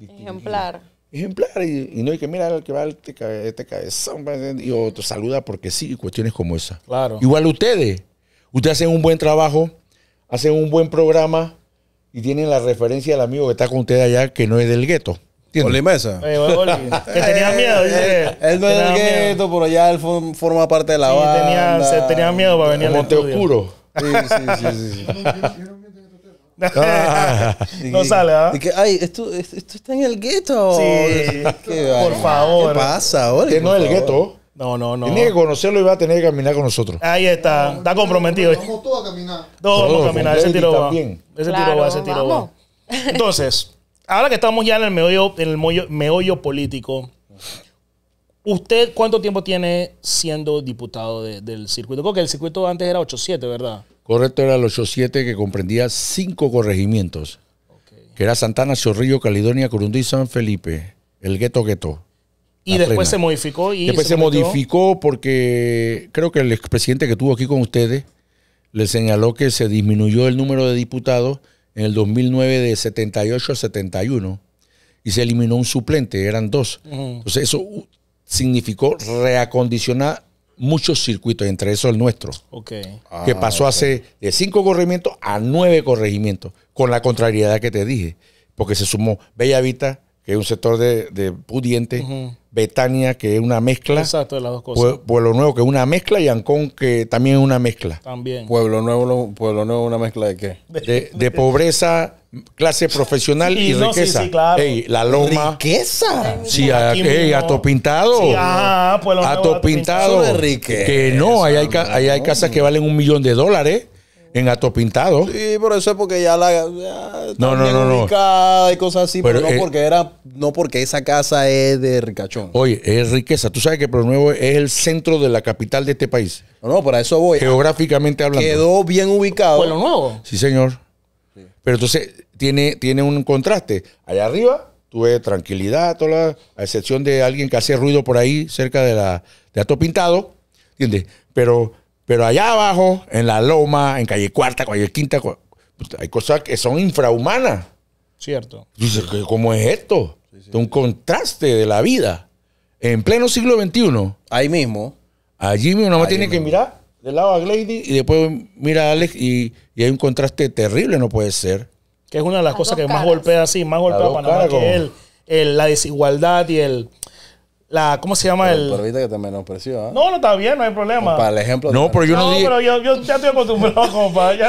Ejemplar. Ejemplar. Y, no hay que mirar el que va este, este cabezón. Y otro saluda porque sí, cuestiones como esa. Claro. Igual ustedes. Ustedes hacen un buen trabajo, hacen un buen programa y tienen la referencia del amigo que está con ustedes allá que no es del gueto. Oli eh, que tenía miedo. Dice, él no es del gueto, pero ya él forma parte de la Tenía, tenía miedo para venir Monte Oscuro. Sí, sí, sí. sí. Este ah, no sale, ¿ah? que ay, esto, esto está en el gueto. Sí. por favor. ¿Qué pasa ahora? Que no es el gueto. No, no, no. Tiene que conocerlo y va a tener que caminar con nosotros. Ahí está, está comprometido. Vamos todos a caminar. Todos vamos a caminar, ese tiro va. Ese tiro va, ese tiro vamos. Entonces, ahora que estamos ya en el meollo, en el meollo político, ¿Usted cuánto tiempo tiene siendo diputado del circuito? Porque el circuito antes era 8-7, ¿verdad? Correcto, era el 8-7 que comprendía cinco corregimientos. Que era Santana, Chorrillo, Caledonia, y San Felipe. El gueto gueto. Y después se modificó. Y después se, modificó porque creo que el expresidente que estuvo aquí con ustedes le señaló que se disminuyó el número de diputados en el 2009 de 78 a 71 y se eliminó un suplente, eran dos. Entonces eso significó reacondicionar muchos circuitos, entre esos el nuestro, que ah, pasó hace a de cinco corregimientos a nueve corregimientos, con la contrariedad que te dije, porque se sumó Bellavita, que es un sector de, pudiente, Betania, que es una mezcla. Exacto, las dos cosas. Pueblo Nuevo, que es una mezcla, y Ancón, que también es una mezcla. También. Pueblo Nuevo, Pueblo Nuevo, ¿una mezcla de qué? de pobreza, clase profesional y, riqueza. la loma. Riqueza. Sí, a, pintado. Sí, ah, pues a pintado. Que no, ahí hay, hay casas que valen un millón de dólares en atopintado pintado. Sí, pero eso es porque ya la no, no, no, no. cosas así, pero, no eh, porque era no porque esa casa es de ricachón. Oye, es riqueza. Tú sabes que Pueblo Nuevo es el centro de la capital de este país. No, no, para eso voy. Geográficamente hablando. Quedó bien ubicado. Pueblo Nuevo. Sí, señor. Pero entonces tiene, tiene un contraste. Allá arriba tuve tranquilidad, a excepción de alguien que hace ruido por ahí cerca de la Pintado, ¿entiendes? Pero, pero allá abajo, en la loma, en calle cuarta, calle quinta, hay cosas que son infrahumanas. Cierto. ¿cómo es esto? Es un contraste de la vida. En pleno siglo XXI. Ahí mismo. Allí mismo, más tiene que mirar del lado a Gladys. y después mira a Alex y, hay un contraste terrible, no puede ser. Que es una de las, cosas que más golpea, así, más golpea para nada que él, la desigualdad y el... La, ¿Cómo se llama el...? que te menospreció, ¿ah? No, no está bien, no hay problema. Para el ejemplo... No, pero yo no, no pero yo, yo, ya estoy acostumbrado,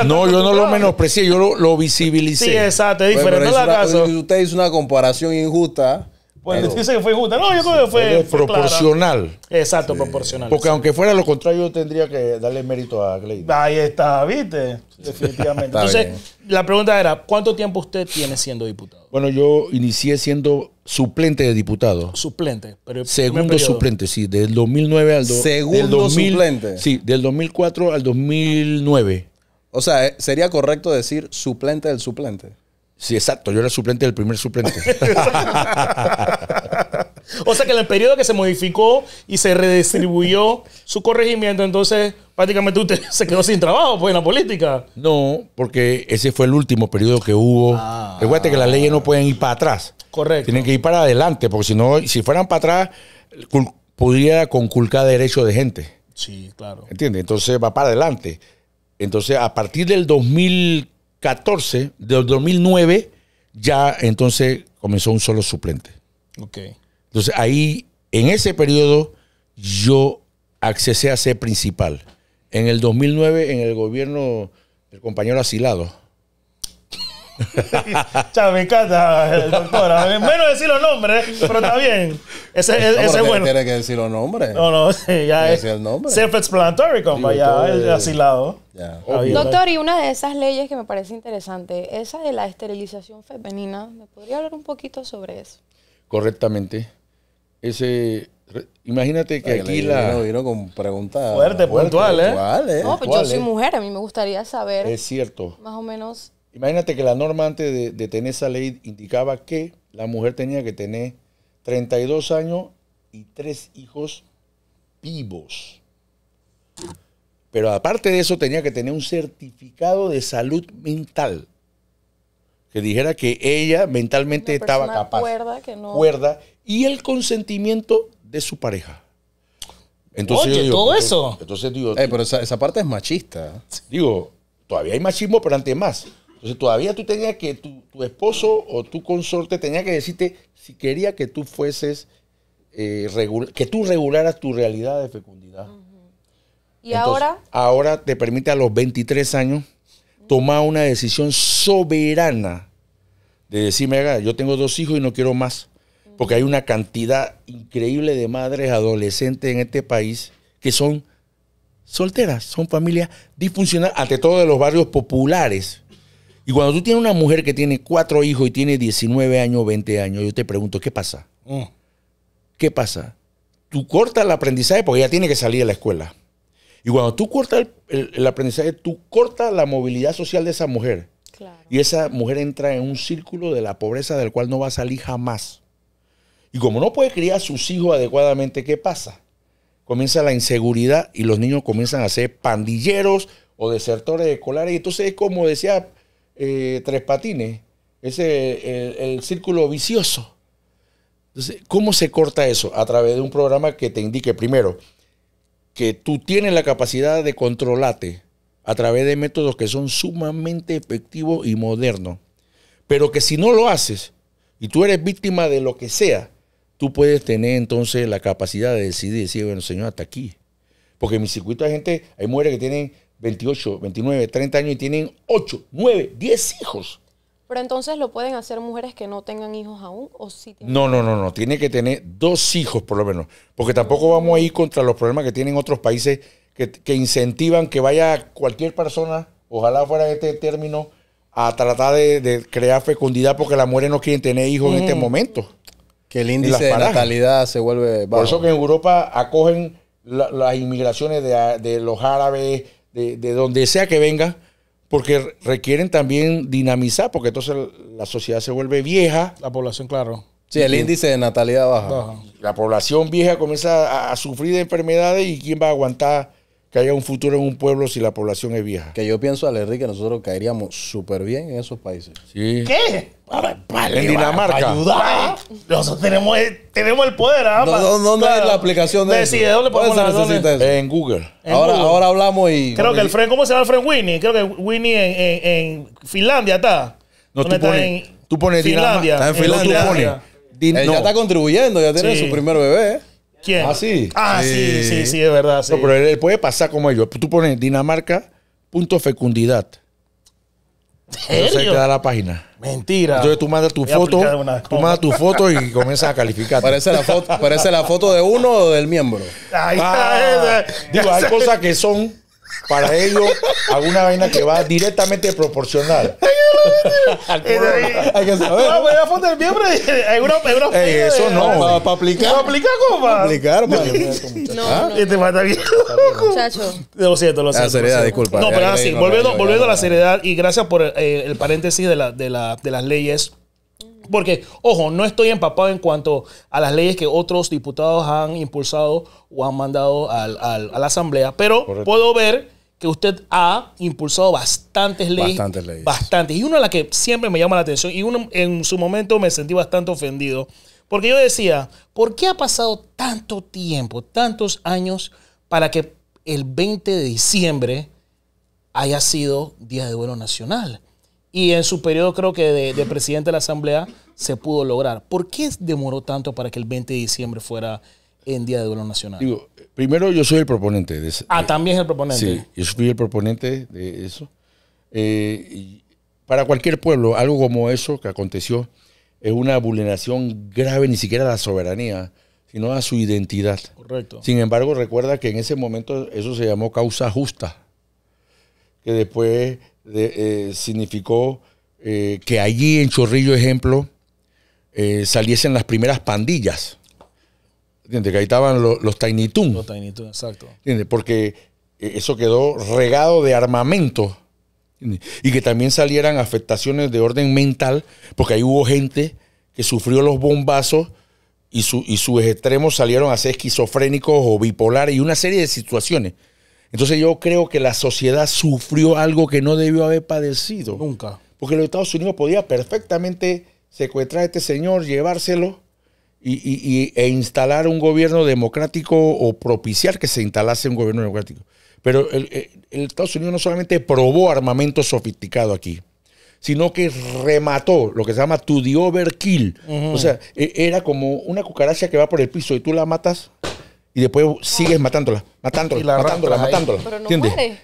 no, yo no lo menosprecié, yo lo, lo visibilicé. Sí, exacto, es pues, diferente. la Usted hizo una comparación injusta bueno dice que fue justa. No, yo creo que fue, proporcional. Exacto, proporcional. Porque aunque fuera lo contrario, yo tendría que darle mérito a Gleida. Ahí está, viste. Definitivamente. Entonces, la pregunta era, ¿cuánto tiempo usted tiene siendo diputado? Bueno, yo inicié siendo suplente de diputado. Suplente, pero segundo suplente, sí, del 2009 al do, segundo suplente. Sí, del 2004 al 2009. O sea, eh, sería correcto decir suplente del suplente. Sí, exacto. Yo era suplente del primer suplente. o sea que en el periodo que se modificó y se redistribuyó su corregimiento, entonces prácticamente usted se quedó sin trabajo pues, en la política. No, porque ese fue el último periodo que hubo. Ah, que las leyes no pueden ir para atrás. Correcto. Tienen que ir para adelante, porque si no, si fueran para atrás, podría conculcar derechos de gente. Sí, claro. ¿Entiendes? Entonces va para adelante. Entonces, a partir del 2000 14 del 2009 ya entonces comenzó un solo suplente. Ok. Entonces ahí, en ese periodo, yo accesé a ser principal. En el 2009, en el gobierno del compañero asilado, me encanta, eh, doctora. Menos decir los nombres, pero está bien. Ese, es bueno. Tiene que decir los nombres. No, no, sí, ya es. El nombre. Self-explanatory, compa, ya, el eh, asilado. Doctor, y una de esas leyes que me parece interesante, esa de la esterilización femenina, ¿me podría hablar un poquito sobre eso? Correctamente. Ese Imagínate que aquí la. Vino, vino con preguntas. Fuerte, ¿eh? Puntual, ¿eh? No, pues yo soy mujer, a mí me gustaría saber. Es cierto. Más o menos Imagínate que la norma antes de, tener esa ley indicaba que la mujer tenía que tener 32 años y tres hijos vivos. Pero aparte de eso tenía que tener un certificado de salud mental que dijera que ella mentalmente estaba capaz. Cuerda, que no. cuerda y el consentimiento de su pareja. Entonces, Oye, todo pues, eso. digo, eh, pero esa, parte es machista. Digo, todavía hay machismo, pero antes más entonces todavía tú tenías que, tu, esposo o tu consorte tenía que decirte si quería que tú fueses, eh, que tú regularas tu realidad de fecundidad. ¿Y ahora? Ahora te permite a los 23 años tomar una decisión soberana de decirme, haga, yo tengo dos hijos y no quiero más. Porque hay una cantidad increíble de madres adolescentes en este país que son solteras, son familias disfuncionales, ante todo de los barrios populares y cuando tú tienes una mujer que tiene cuatro hijos y tiene 19 años, 20 años, yo te pregunto, ¿qué pasa? Oh. ¿Qué pasa? Tú cortas el aprendizaje porque ella tiene que salir de la escuela. Y cuando tú cortas el, aprendizaje, tú cortas la movilidad social de esa mujer. Y esa mujer entra en un círculo de la pobreza del cual no va a salir jamás. Y como no puede criar a sus hijos adecuadamente, ¿qué pasa? Comienza la inseguridad y los niños comienzan a ser pandilleros o desertores escolares. Y entonces es como decía eh, tres Patines, ese el, el, círculo vicioso. Entonces, ¿cómo se corta eso? A través de un programa que te indique primero que tú tienes la capacidad de controlarte a través de métodos que son sumamente efectivos y modernos, pero que si no lo haces y tú eres víctima de lo que sea, tú puedes tener entonces la capacidad de decidir, decir, bueno, señor, hasta aquí. Porque en mi circuito hay gente, hay mujeres que tienen 28, 29, 30 años y tienen 8, 9, 10 hijos. Pero entonces lo pueden hacer mujeres que no tengan hijos aún o sí tienen No, no, no, no, tiene que tener dos hijos por lo menos, porque tampoco vamos a ir contra los problemas que tienen otros países que, incentivan que vaya cualquier persona, ojalá fuera este término, a tratar de, crear fecundidad porque las mujeres no quieren tener hijos en este momento. Que el índice de natalidad se vuelve Por eso que en Europa acogen las inmigraciones de, de los árabes, de, de donde sea que venga, porque requieren también dinamizar, porque entonces la sociedad se vuelve vieja. La población, claro. Sí, el índice de natalidad baja. La población vieja comienza a, sufrir de enfermedades y quién va a aguantar que haya un futuro en un pueblo si la población es vieja. Que yo pienso, Alerri, que nosotros caeríamos súper bien en esos países. ¿Qué? en Dinamarca. Nosotros tenemos, tenemos el poder. ¿ah? No, es la aplicación de eso. ¿dónde eso? En Google. ahora, ahora hablamos y... Creo que el Fren... ¿cómo se llama el friend Winnie? Creo que Winnie en, Finlandia está. tú pones, tú pones Finlandia. Está en Finlandia. Ya está contribuyendo, ya tiene su primer bebé. ¿Quién? Ah, sí. Ah, sí, sí, sí, de verdad. No, pero él puede pasar como ellos. Tú pones Dinamarca, punto fecundidad. Entonces te da la página. Mentira. Entonces tú mandas tu foto, tú mandas tu foto y comienzas a calificar. Parece la foto, parece la foto de uno o del miembro. Ahí ah, está, digo, hay cosas que son para ello alguna vaina que va directamente proporcional. Hay que saber. No, pues a en una, en eh, eso no. Para aplicar. Para aplicar, compa. Para aplicar, este No, ¿Ah? no, mata este bien loco. Muchacho. Lo siento, lo siento. La seriedad, disculpa. No, pero así, volviendo, volviendo a la seriedad y gracias por eh, el paréntesis de, la, de, la, de las leyes porque, ojo, no estoy empapado en cuanto a las leyes que otros diputados han impulsado o han mandado a la Asamblea, pero puedo ver que usted ha impulsado bastantes leyes. Bastantes leyes. Bastantes. Y una de las que siempre me llama la atención, y uno en su momento me sentí bastante ofendido, porque yo decía, ¿por qué ha pasado tanto tiempo, tantos años, para que el 20 de diciembre haya sido Día de Duelo Nacional? y en su periodo creo que de, presidente de la Asamblea se pudo lograr. ¿Por qué demoró tanto para que el 20 de diciembre fuera en Día de Duelo Nacional? primero yo soy el proponente. De, eso. ah, también es el proponente. Sí, yo soy el proponente de eso. Eh, para cualquier pueblo, algo como eso que aconteció es una vulneración grave ni siquiera a la soberanía, sino a su identidad. Correcto. Sin embargo, recuerda que en ese momento eso se llamó causa justa, que después eh, significó eh, que allí en Chorrillo, ejemplo, eh, saliesen las primeras pandillas. ¿Entiendes? Que ahí estaban los, los Los exacto. Porque eso quedó regado de armamento. Y que también salieran afectaciones de orden mental, porque ahí hubo gente que sufrió los bombazos y, su, y sus extremos salieron a ser esquizofrénicos o bipolares y una serie de situaciones. Entonces yo creo que la sociedad sufrió algo que no debió haber padecido. Nunca. Porque los Estados Unidos podía perfectamente secuestrar a este señor, llevárselo y, e instalar un gobierno democrático o propiciar que se instalase un gobierno democrático. Pero el, Estados Unidos no solamente probó armamento sofisticado aquí, sino que remató lo que se llama to the overkill. O sea, e, era como una cucaracha que va por el piso y tú la matas, y después sigues ah. matándola, matándola, matándola, matándola. Pero no Muere.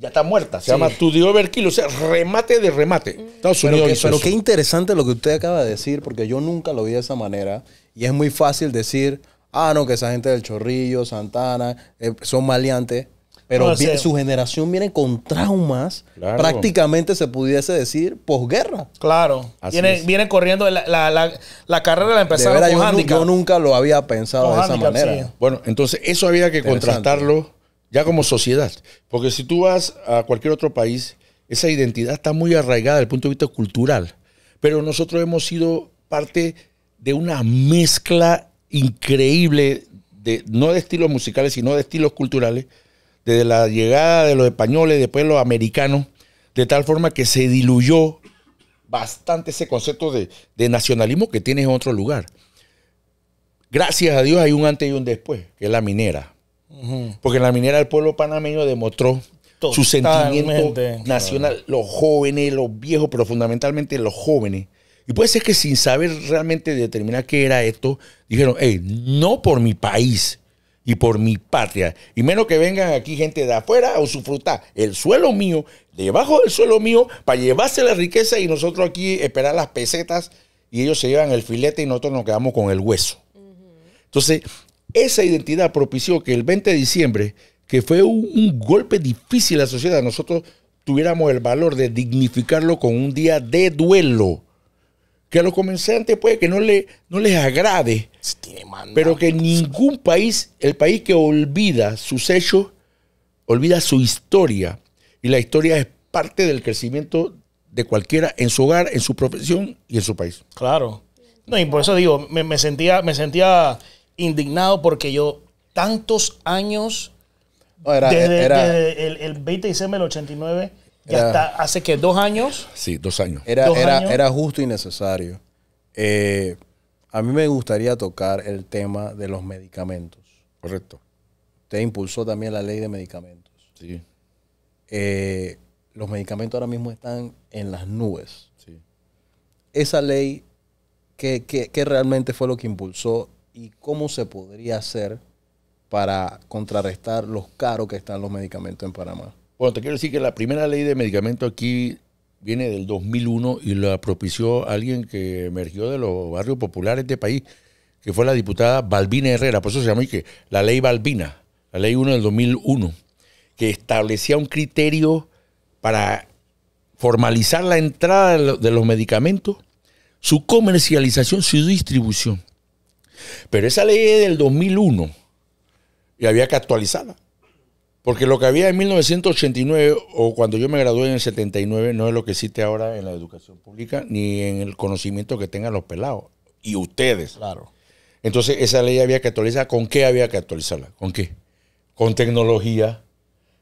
Ya está muerta. Se llama tu overkill, o sea, remate de remate. Mm. Estados Unidos. Pero, qué interesante lo que usted acaba de decir, porque yo nunca lo vi de esa manera. Y es muy fácil decir, ah, no, que esa gente del Chorrillo, Santana, eh, son maleantes. Pero su generación viene con traumas, prácticamente se pudiese decir, posguerra. Claro. Viene, corriendo, la, la, la, la carrera la empezaron yo, yo nunca lo había pensado de esa manera. Bueno, entonces eso había que contrastarlo ya como sociedad. Porque si tú vas a cualquier otro país, esa identidad está muy arraigada desde el punto de vista cultural. Pero nosotros hemos sido parte de una mezcla increíble, de, no de estilos musicales, sino de estilos culturales, desde la llegada de los españoles, después los americanos, de tal forma que se diluyó bastante ese concepto de, nacionalismo que tienes en otro lugar. Gracias a Dios hay un antes y un después, que es la minera. Porque en la minera el pueblo panameño demostró su sentimiento nacional, los jóvenes, los viejos, pero fundamentalmente los jóvenes. Y puede ser que sin saber realmente determinar qué era esto, dijeron, no por mi país, y por mi patria. Y menos que vengan aquí gente de afuera a usufructar el suelo mío, debajo del suelo mío, para llevarse la riqueza y nosotros aquí esperar las pesetas y ellos se llevan el filete y nosotros nos quedamos con el hueso. Entonces, esa identidad propició que el 20 de diciembre, que fue un, golpe difícil a la sociedad, nosotros tuviéramos el valor de dignificarlo con un día de duelo. Que a los comerciantes puede que no, le, no les agrade, pero que ningún país, el país que olvida sus hechos, olvida su historia. Y la historia es parte del crecimiento de cualquiera en su hogar, en su profesión y en su país. Claro. No, y por eso digo, me, sentía, me sentía indignado porque yo tantos años, desde, el, el, del 89, y hasta hace que dos años. Sí, dos años. Era, era, justo y necesario. Eh, a mí me gustaría tocar el tema de los medicamentos. Correcto. Usted impulsó también la ley de medicamentos. Sí. Eh, los medicamentos ahora mismo están en las nubes. Sí. Esa ley, ¿qué, qué realmente fue lo que impulsó y cómo se podría hacer para contrarrestar los caros que están los medicamentos en Panamá? Bueno, te quiero decir que la primera ley de medicamentos aquí viene del 2001 y la propició alguien que emergió de los barrios populares de este país, que fue la diputada Balbina Herrera, por eso se llama que la ley Balbina, la ley 1 del 2001, que establecía un criterio para formalizar la entrada de los medicamentos, su comercialización, su distribución. Pero esa ley es del 2001 y había que actualizarla. Porque lo que había en 1989 o cuando yo me gradué en el 79 no es lo que existe ahora en la educación pública ni en el conocimiento que tengan los pelados y ustedes. Claro. Entonces, esa ley había que actualizar. ¿Con qué había que actualizarla? ¿Con qué? Con tecnología.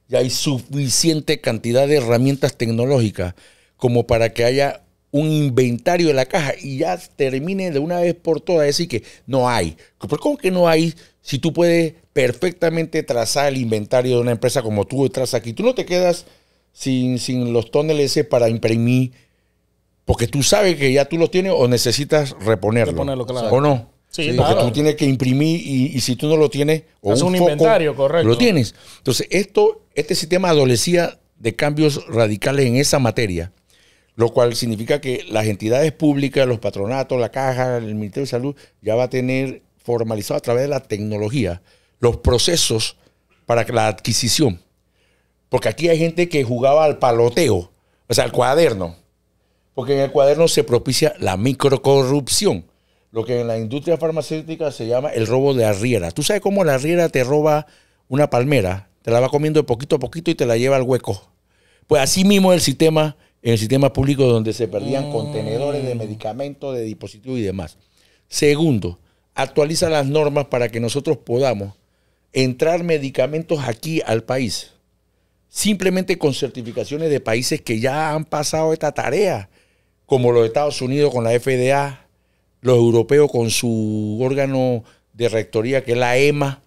Ya hay suficiente cantidad de herramientas tecnológicas como para que haya un inventario de la caja y ya termine de una vez por todas decir que no hay. ¿Pero ¿Cómo que no hay si tú puedes perfectamente trazar el inventario de una empresa como tú trazas aquí, tú no te quedas sin, sin los toneles para imprimir, porque tú sabes que ya tú los tienes o necesitas reponerlo. O no. Sí, porque tú tienes que imprimir y, si tú no lo tienes, o un, inventario, correcto. Lo tienes. Entonces, esto, este sistema adolecía de cambios radicales en esa materia, lo cual significa que las entidades públicas, los patronatos, la caja, el Ministerio de Salud, ya va a tener formalizado a través de la tecnología los procesos para la adquisición. Porque aquí hay gente que jugaba al paloteo, o sea, al cuaderno. Porque en el cuaderno se propicia la microcorrupción, lo que en la industria farmacéutica se llama el robo de arriera. ¿Tú sabes cómo la arriera te roba una palmera? Te la va comiendo poquito a poquito y te la lleva al hueco. Pues así mismo el sistema, en el sistema público donde se perdían mm. contenedores de medicamentos, de dispositivos y demás. Segundo, actualiza las normas para que nosotros podamos entrar medicamentos aquí al país, simplemente con certificaciones de países que ya han pasado esta tarea, como los Estados Unidos con la FDA, los europeos con su órgano de rectoría que es la EMA.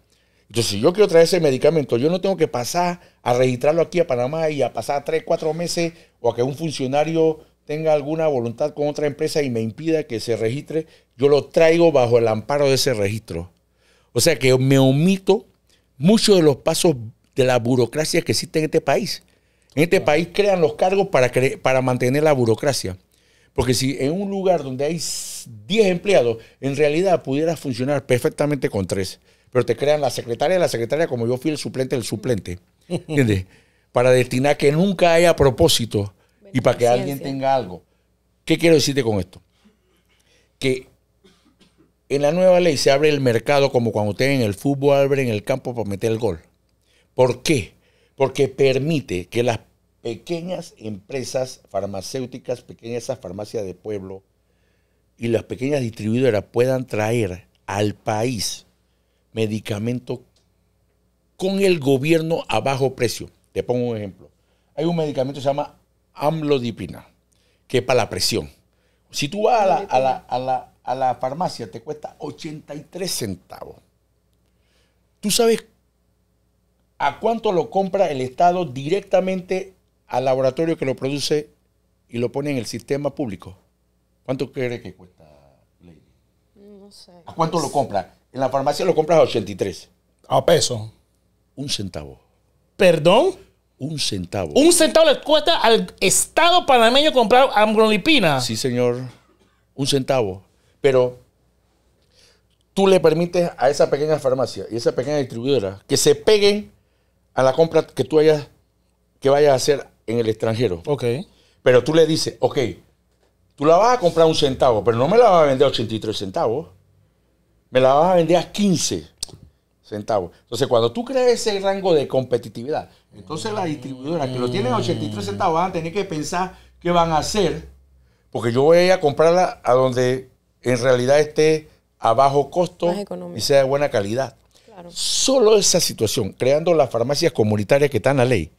Entonces, si yo quiero traer ese medicamento, yo no tengo que pasar a registrarlo aquí a Panamá y a pasar tres, cuatro meses o a que un funcionario tenga alguna voluntad con otra empresa y me impida que se registre, yo lo traigo bajo el amparo de ese registro. O sea que me omito muchos de los pasos de la burocracia que existe en este país. En este país crean los cargos para, para mantener la burocracia. Porque si en un lugar donde hay 10 empleados, en realidad pudiera funcionar perfectamente con 3, pero te crean la secretaria la secretaria como yo fui el suplente el suplente, ¿entiendes? Para destinar que nunca haya propósito y para que alguien tenga algo. ¿Qué quiero decirte con esto? Que en la nueva ley se abre el mercado como cuando usted en el fútbol en el campo para meter el gol. ¿Por qué? Porque permite que las pequeñas empresas farmacéuticas, pequeñas farmacias de pueblo y las pequeñas distribuidoras puedan traer al país medicamentos con el gobierno a bajo precio. Te pongo un ejemplo. Hay un medicamento que se llama amlodipina, que para la presión. Si tú vas a la, farmacia, te cuesta 83 centavos. ¿Tú sabes a cuánto lo compra el Estado directamente al laboratorio que lo produce y lo pone en el sistema público? ¿Cuánto crees que cuesta, Lady? No sé. ¿A cuánto lo compra? En la farmacia lo compras a 83. ¿A peso? Un centavo. ¿Perdón? Un centavo. Un centavo le cuesta al Estado panameño comprar ambronipina. Sí, señor. Un centavo. Pero tú le permites a esa pequeña farmacia y esa pequeña distribuidora que se peguen a la compra que tú hayas, que vayas a hacer en el extranjero. Ok. Pero tú le dices, ok, tú la vas a comprar un centavo, pero no me la vas a vender a 83 centavos. Me la vas a vender a 15 centavos. Entonces, cuando tú creas ese rango de competitividad, entonces las distribuidoras que lo tienen a 83 centavos van a tener que pensar qué van a hacer, porque yo voy a comprarla a donde en realidad esté a bajo costo y sea de buena calidad. Solo esa situación, creando las farmacias comunitarias que están a ley,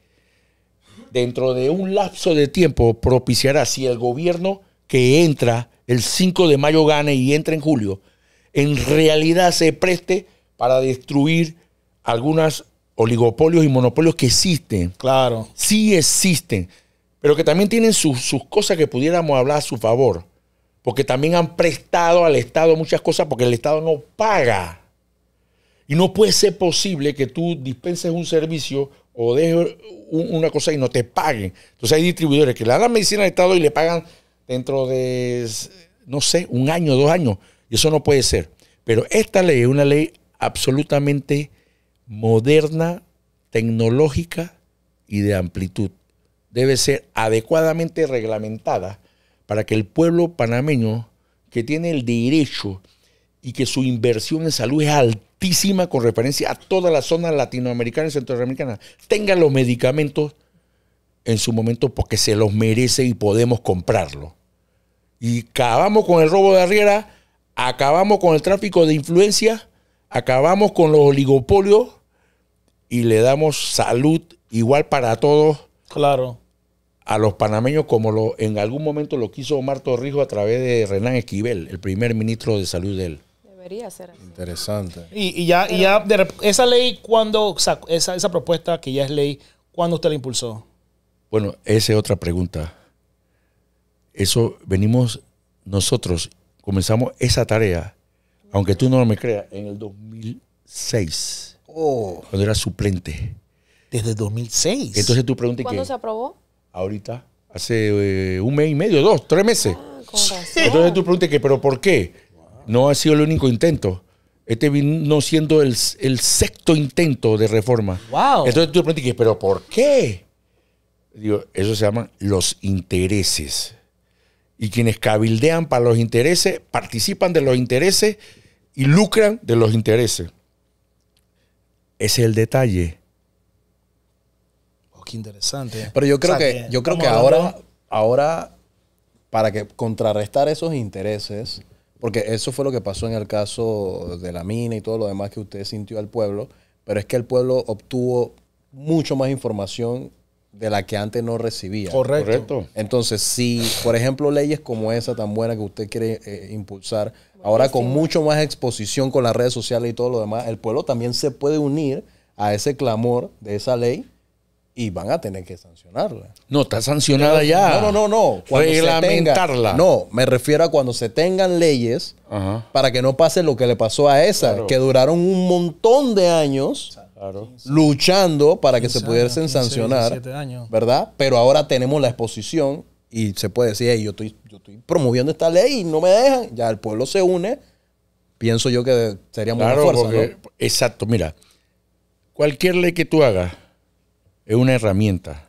dentro de un lapso de tiempo propiciará si el gobierno que entra el 5 de mayo gane y entra en julio, en realidad se preste para destruir algunas oligopolios y monopolios que existen. Claro. Sí existen. Pero que también tienen sus, sus cosas que pudiéramos hablar a su favor. Porque también han prestado al Estado muchas cosas porque el Estado no paga. Y no puede ser posible que tú dispenses un servicio o dejes una cosa y no te paguen. Entonces hay distribuidores que le dan la medicina al Estado y le pagan dentro de, no sé, un año, dos años. Y eso no puede ser. Pero esta ley es una ley absolutamente moderna, tecnológica y de amplitud. Debe ser adecuadamente reglamentada para que el pueblo panameño, que tiene el derecho y que su inversión en salud es altísima con referencia a toda la zona latinoamericana y centroamericana, tenga los medicamentos en su momento porque se los merece y podemos comprarlo. Y acabamos con el robo de arriera, acabamos con el tráfico de influencia acabamos con los oligopolios y le damos salud igual para todos. Claro. A los panameños, como lo, en algún momento lo quiso Marto Rijo a través de Renán Esquivel, el primer ministro de salud de él. Debería ser así. Interesante. Y, ya, esa ley, cuando, esa, esa propuesta que ya es ley, ¿cuándo usted la impulsó? Bueno, esa es otra pregunta. Eso venimos nosotros, comenzamos esa tarea, aunque tú no me creas, en el 2006. Oh. Cuando era suplente. Desde 2006. Entonces tú preguntas ¿Cuándo se aprobó? Ahorita, hace eh, un mes y medio, dos, tres meses. Ah, Entonces tú preguntas que, ¿pero por qué? No ha sido el único intento. Este vino siendo el, sexto intento de reforma. Entonces tú preguntas que, ¿pero por qué? eso se llama los intereses. Y quienes cabildean para los intereses, participan de los intereses y lucran de los intereses es el detalle. Oh, qué interesante. Pero yo creo que, yo creo que ahora, ahora, para que contrarrestar esos intereses, porque eso fue lo que pasó en el caso de la mina y todo lo demás que usted sintió al pueblo, pero es que el pueblo obtuvo mucho más información de la que antes no recibía. Correcto. Entonces, si, por ejemplo, leyes como esa tan buena que usted quiere eh, impulsar, Ahora con mucho más exposición con las redes sociales y todo lo demás, el pueblo también se puede unir a ese clamor de esa ley y van a tener que sancionarla. No, está sancionada ya. No, no, no, no. Reglamentarla. no, me refiero a cuando se tengan leyes para que no pase lo que le pasó a esa, que duraron un montón de años luchando para que se pudiesen sancionar, ¿verdad? Pero ahora tenemos la exposición y se puede decir, yo, estoy, estoy promoviendo esta ley y no me dejan, ya el pueblo se une, pienso yo que sería muy claro, Exacto, mira, cualquier ley que tú hagas es una herramienta,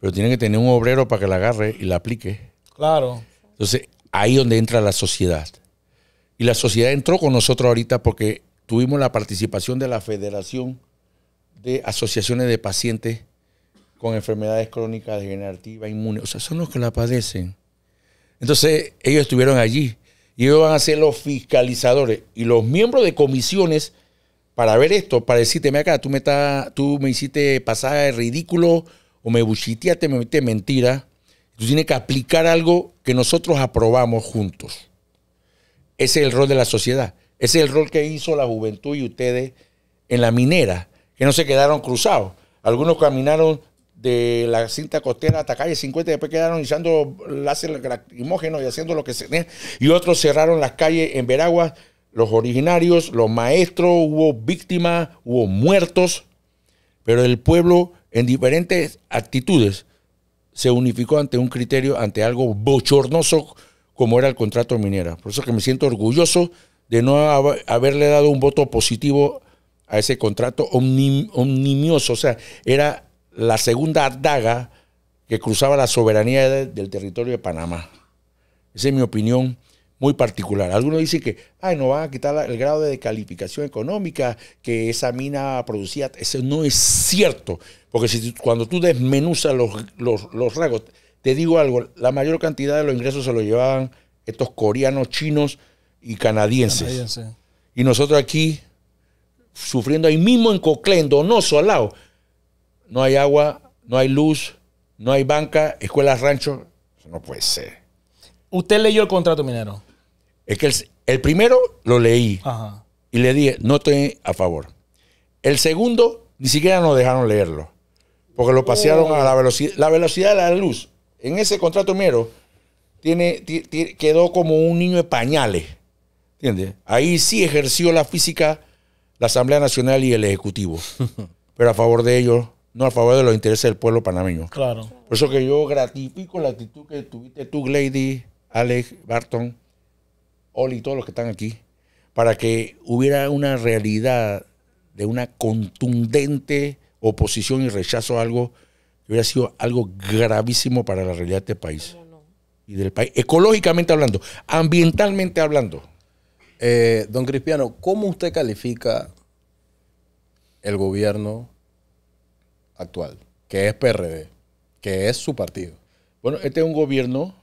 pero tiene que tener un obrero para que la agarre y la aplique. Claro. Entonces, ahí es donde entra la sociedad. Y la sociedad entró con nosotros ahorita porque tuvimos la participación de la Federación de Asociaciones de Pacientes con enfermedades crónicas degenerativas, inmunes. O sea, son los que la padecen. Entonces, ellos estuvieron allí. Y ellos van a ser los fiscalizadores y los miembros de comisiones para ver esto, para decirte, mira acá, tú me, tú me hiciste pasar de ridículo o me buchiteaste, me metiste mentira. Tú tienes que aplicar algo que nosotros aprobamos juntos. Ese es el rol de la sociedad. Ese es el rol que hizo la juventud y ustedes en la minera, que no se quedaron cruzados. Algunos caminaron de la cinta costera hasta calle 50, después quedaron echando láser lacrimógeno y haciendo lo que se tenía. Y otros cerraron las calles en Veraguas, los originarios, los maestros, hubo víctimas, hubo muertos, pero el pueblo en diferentes actitudes se unificó ante un criterio, ante algo bochornoso como era el contrato minera. Por eso que me siento orgulloso de no haberle dado un voto positivo a ese contrato omnimioso. O sea, era la segunda daga que cruzaba la soberanía del territorio de Panamá. Esa es mi opinión muy particular. Algunos dicen que, ay, no van a quitar el grado de calificación económica que esa mina producía. Eso no es cierto, porque si, cuando tú desmenuzas los, los, los rasgos, te digo algo, la mayor cantidad de los ingresos se los llevaban estos coreanos, chinos y canadienses. Y nosotros aquí, sufriendo ahí mismo en Coclé, en Donoso, al lado, no hay agua, no hay luz, no hay banca, escuelas, rancho, Eso no puede ser. ¿Usted leyó el contrato minero? Es que el, primero lo leí y le dije, no estoy a favor. El segundo ni siquiera nos dejaron leerlo, porque lo pasearon a la oh. velocidad, la velocidad de la luz. En ese contrato minero quedó como un niño de pañales. ¿Entiendes? Ahí sí ejerció la física la Asamblea Nacional y el Ejecutivo, pero a favor de ellos no a favor de los intereses del pueblo panameño. Claro. Por eso que yo gratifico la actitud que tuviste tú, Lady Alex, Barton, Oli, y todos los que están aquí, para que hubiera una realidad de una contundente oposición y rechazo a algo que hubiera sido algo gravísimo para la realidad de este país. Y del país, ecológicamente hablando, ambientalmente hablando. Eh, don Cristiano, ¿cómo usted califica el gobierno actual, que es PRD, que es su partido. Bueno, este es un gobierno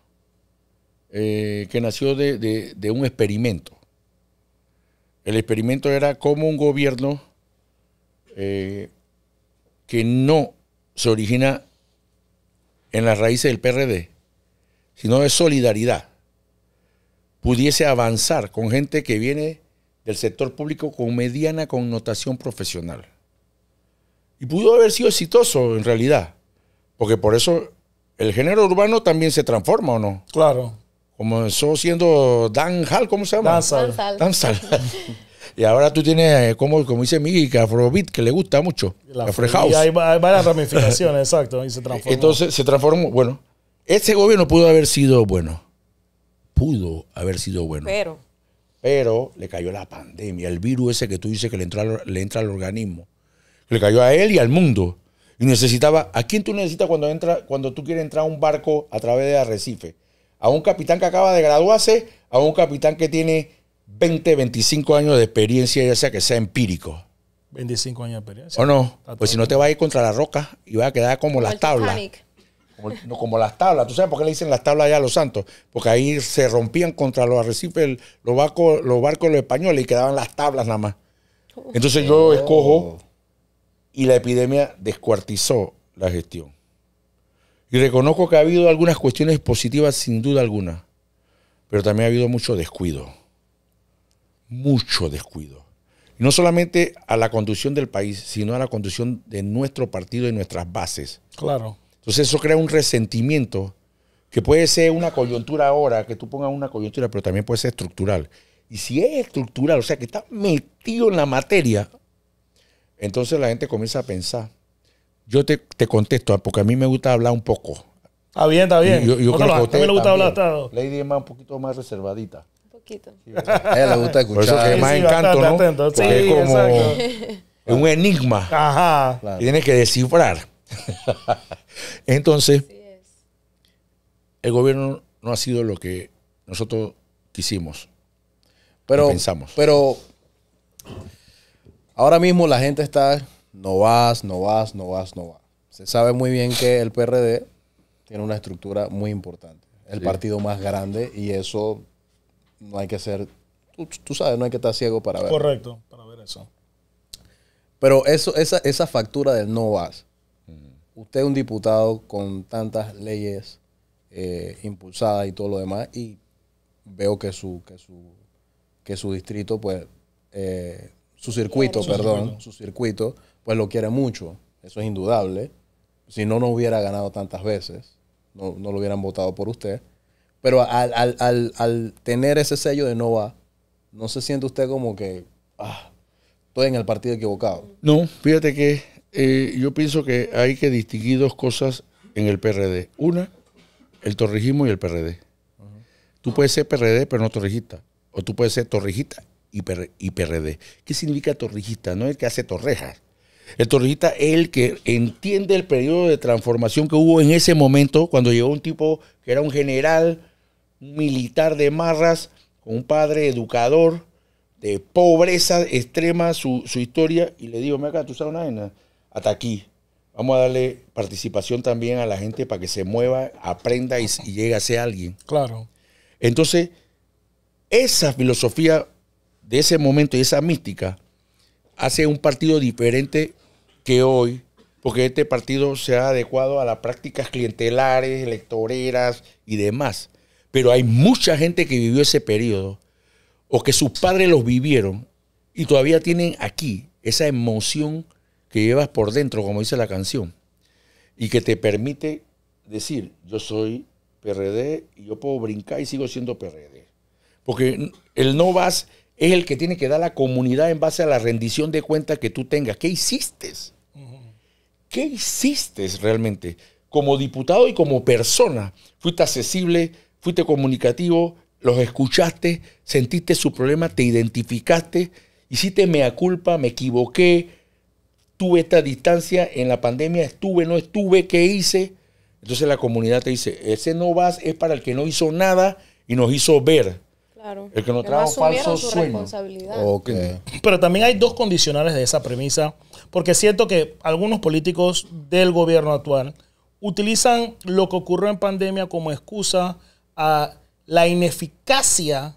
eh, que nació de, un experimento. El experimento era como un gobierno eh, que no se origina en las raíces del PRD, sino de solidaridad, pudiese avanzar con gente que viene del sector público con mediana connotación profesional. Y pudo haber sido exitoso en realidad, porque por eso el género urbano también se transforma o no. Claro. Comenzó siendo Dan Hall, ¿cómo se llama? Danzal. Danzal. y ahora tú tienes, eh, como, como dice mi que Afrobeat, que le gusta mucho. Afro Y hay, varias ramificaciones, exacto. Y se transformó. Entonces se transformó. Bueno, este gobierno pudo haber sido bueno. Pudo haber sido bueno. Pero. Pero le cayó la pandemia, el virus ese que tú dices que le le entra al organismo le cayó a él y al mundo. Y necesitaba, ¿a quién tú necesitas cuando, entra, cuando tú quieres entrar a un barco a través de arrecife? A un capitán que acaba de graduarse, a un capitán que tiene 20, 25 años de experiencia, ya sea que sea empírico. 25 años de experiencia. ¿O no? Pues si no te va a ir contra la roca y va a quedar como, las tablas. Como, no, como las tablas. ¿Tú sabes por qué le dicen las tablas allá a los santos? Porque ahí se rompían contra los arrecifes, los barcos, los barcos los españoles y quedaban las tablas nada más. Oh. Entonces yo escojo oh y la epidemia descuartizó la gestión. Y reconozco que ha habido algunas cuestiones positivas, sin duda alguna, pero también ha habido mucho descuido. Mucho descuido. no solamente a la conducción del país, sino a la conducción de nuestro partido y nuestras bases. Claro. Entonces eso crea un resentimiento que puede ser una coyuntura ahora, que tú pongas una coyuntura, pero también puede ser estructural. Y si es estructural, o sea, que está metido en la materia, entonces la gente comienza a pensar. Yo te, te contesto, ah, porque a mí me gusta hablar un poco. Ah bien, está bien. Yo, yo creo que a usted me gusta también. hablar. Lady es más, un poquito más reservadita. Un poquito. a ella le gusta escuchar. Por eso que es más encanto, ¿no? Porque es como un enigma. Ajá. Y Que que descifrar. Entonces, el gobierno no ha sido lo que nosotros quisimos. Pero, pensamos. Pero Ahora mismo la gente está, no vas, no vas, no vas, no vas. Se sabe muy bien que el PRD tiene una estructura muy importante. El partido más grande y eso no hay que ser, tú, sabes, no hay que estar ciego para ver. Correcto, para ver eso. Pero eso, esa, esa factura del no vas, usted es un diputado con tantas leyes eh, impulsadas y todo lo demás y veo que su, que su, que su distrito pues eh, su circuito, perdón, su circuito, pues lo quiere mucho. Eso es indudable. Si no, no hubiera ganado tantas veces. No, lo hubieran votado por usted. Pero al, tener ese sello de Nova, ¿no se siente usted como que ah, estoy en el partido equivocado? No, fíjate que eh, yo pienso que hay que distinguir dos cosas en el PRD. Una, el torrijismo y el PRD. Tú puedes ser PRD, pero no torrijista. O tú puedes ser torrijista y, PRD. ¿Qué significa torrijista? No el que hace torrejas. El torrijista es el que entiende el periodo de transformación que hubo en ese momento cuando llegó un tipo que era un general, un militar de marras, un padre educador, de pobreza extrema su, historia, y le digo, mira acá, tú sabes una vaina, hasta aquí. Vamos a darle participación también a la gente para que se mueva, aprenda y, y llegue a ser alguien. Claro. Entonces, esa filosofía de ese momento y esa mística hace un partido diferente que hoy, porque este partido se ha adecuado a las prácticas clientelares, electoreras y demás. Pero hay mucha gente que vivió ese periodo o que sus padres los vivieron y todavía tienen aquí esa emoción que llevas por dentro, como dice la canción, y que te permite decir, yo soy PRD y yo puedo brincar y sigo siendo PRD. Porque el no vas es el que tiene que dar la comunidad en base a la rendición de cuentas que tú tengas. ¿Qué hiciste? ¿Qué hiciste realmente? Como diputado y como persona, fuiste accesible, fuiste comunicativo, los escuchaste, sentiste su problema, te identificaste, hiciste mea culpa, me equivoqué, tuve esta distancia en la pandemia, estuve, no estuve, ¿qué hice? Entonces la comunidad te dice, ese no vas es para el que no hizo nada y nos hizo ver. El que nos trajo falsos sueños. Pero también hay dos condicionales de esa premisa, porque siento que algunos políticos del gobierno actual utilizan lo que ocurrió en pandemia como excusa a la ineficacia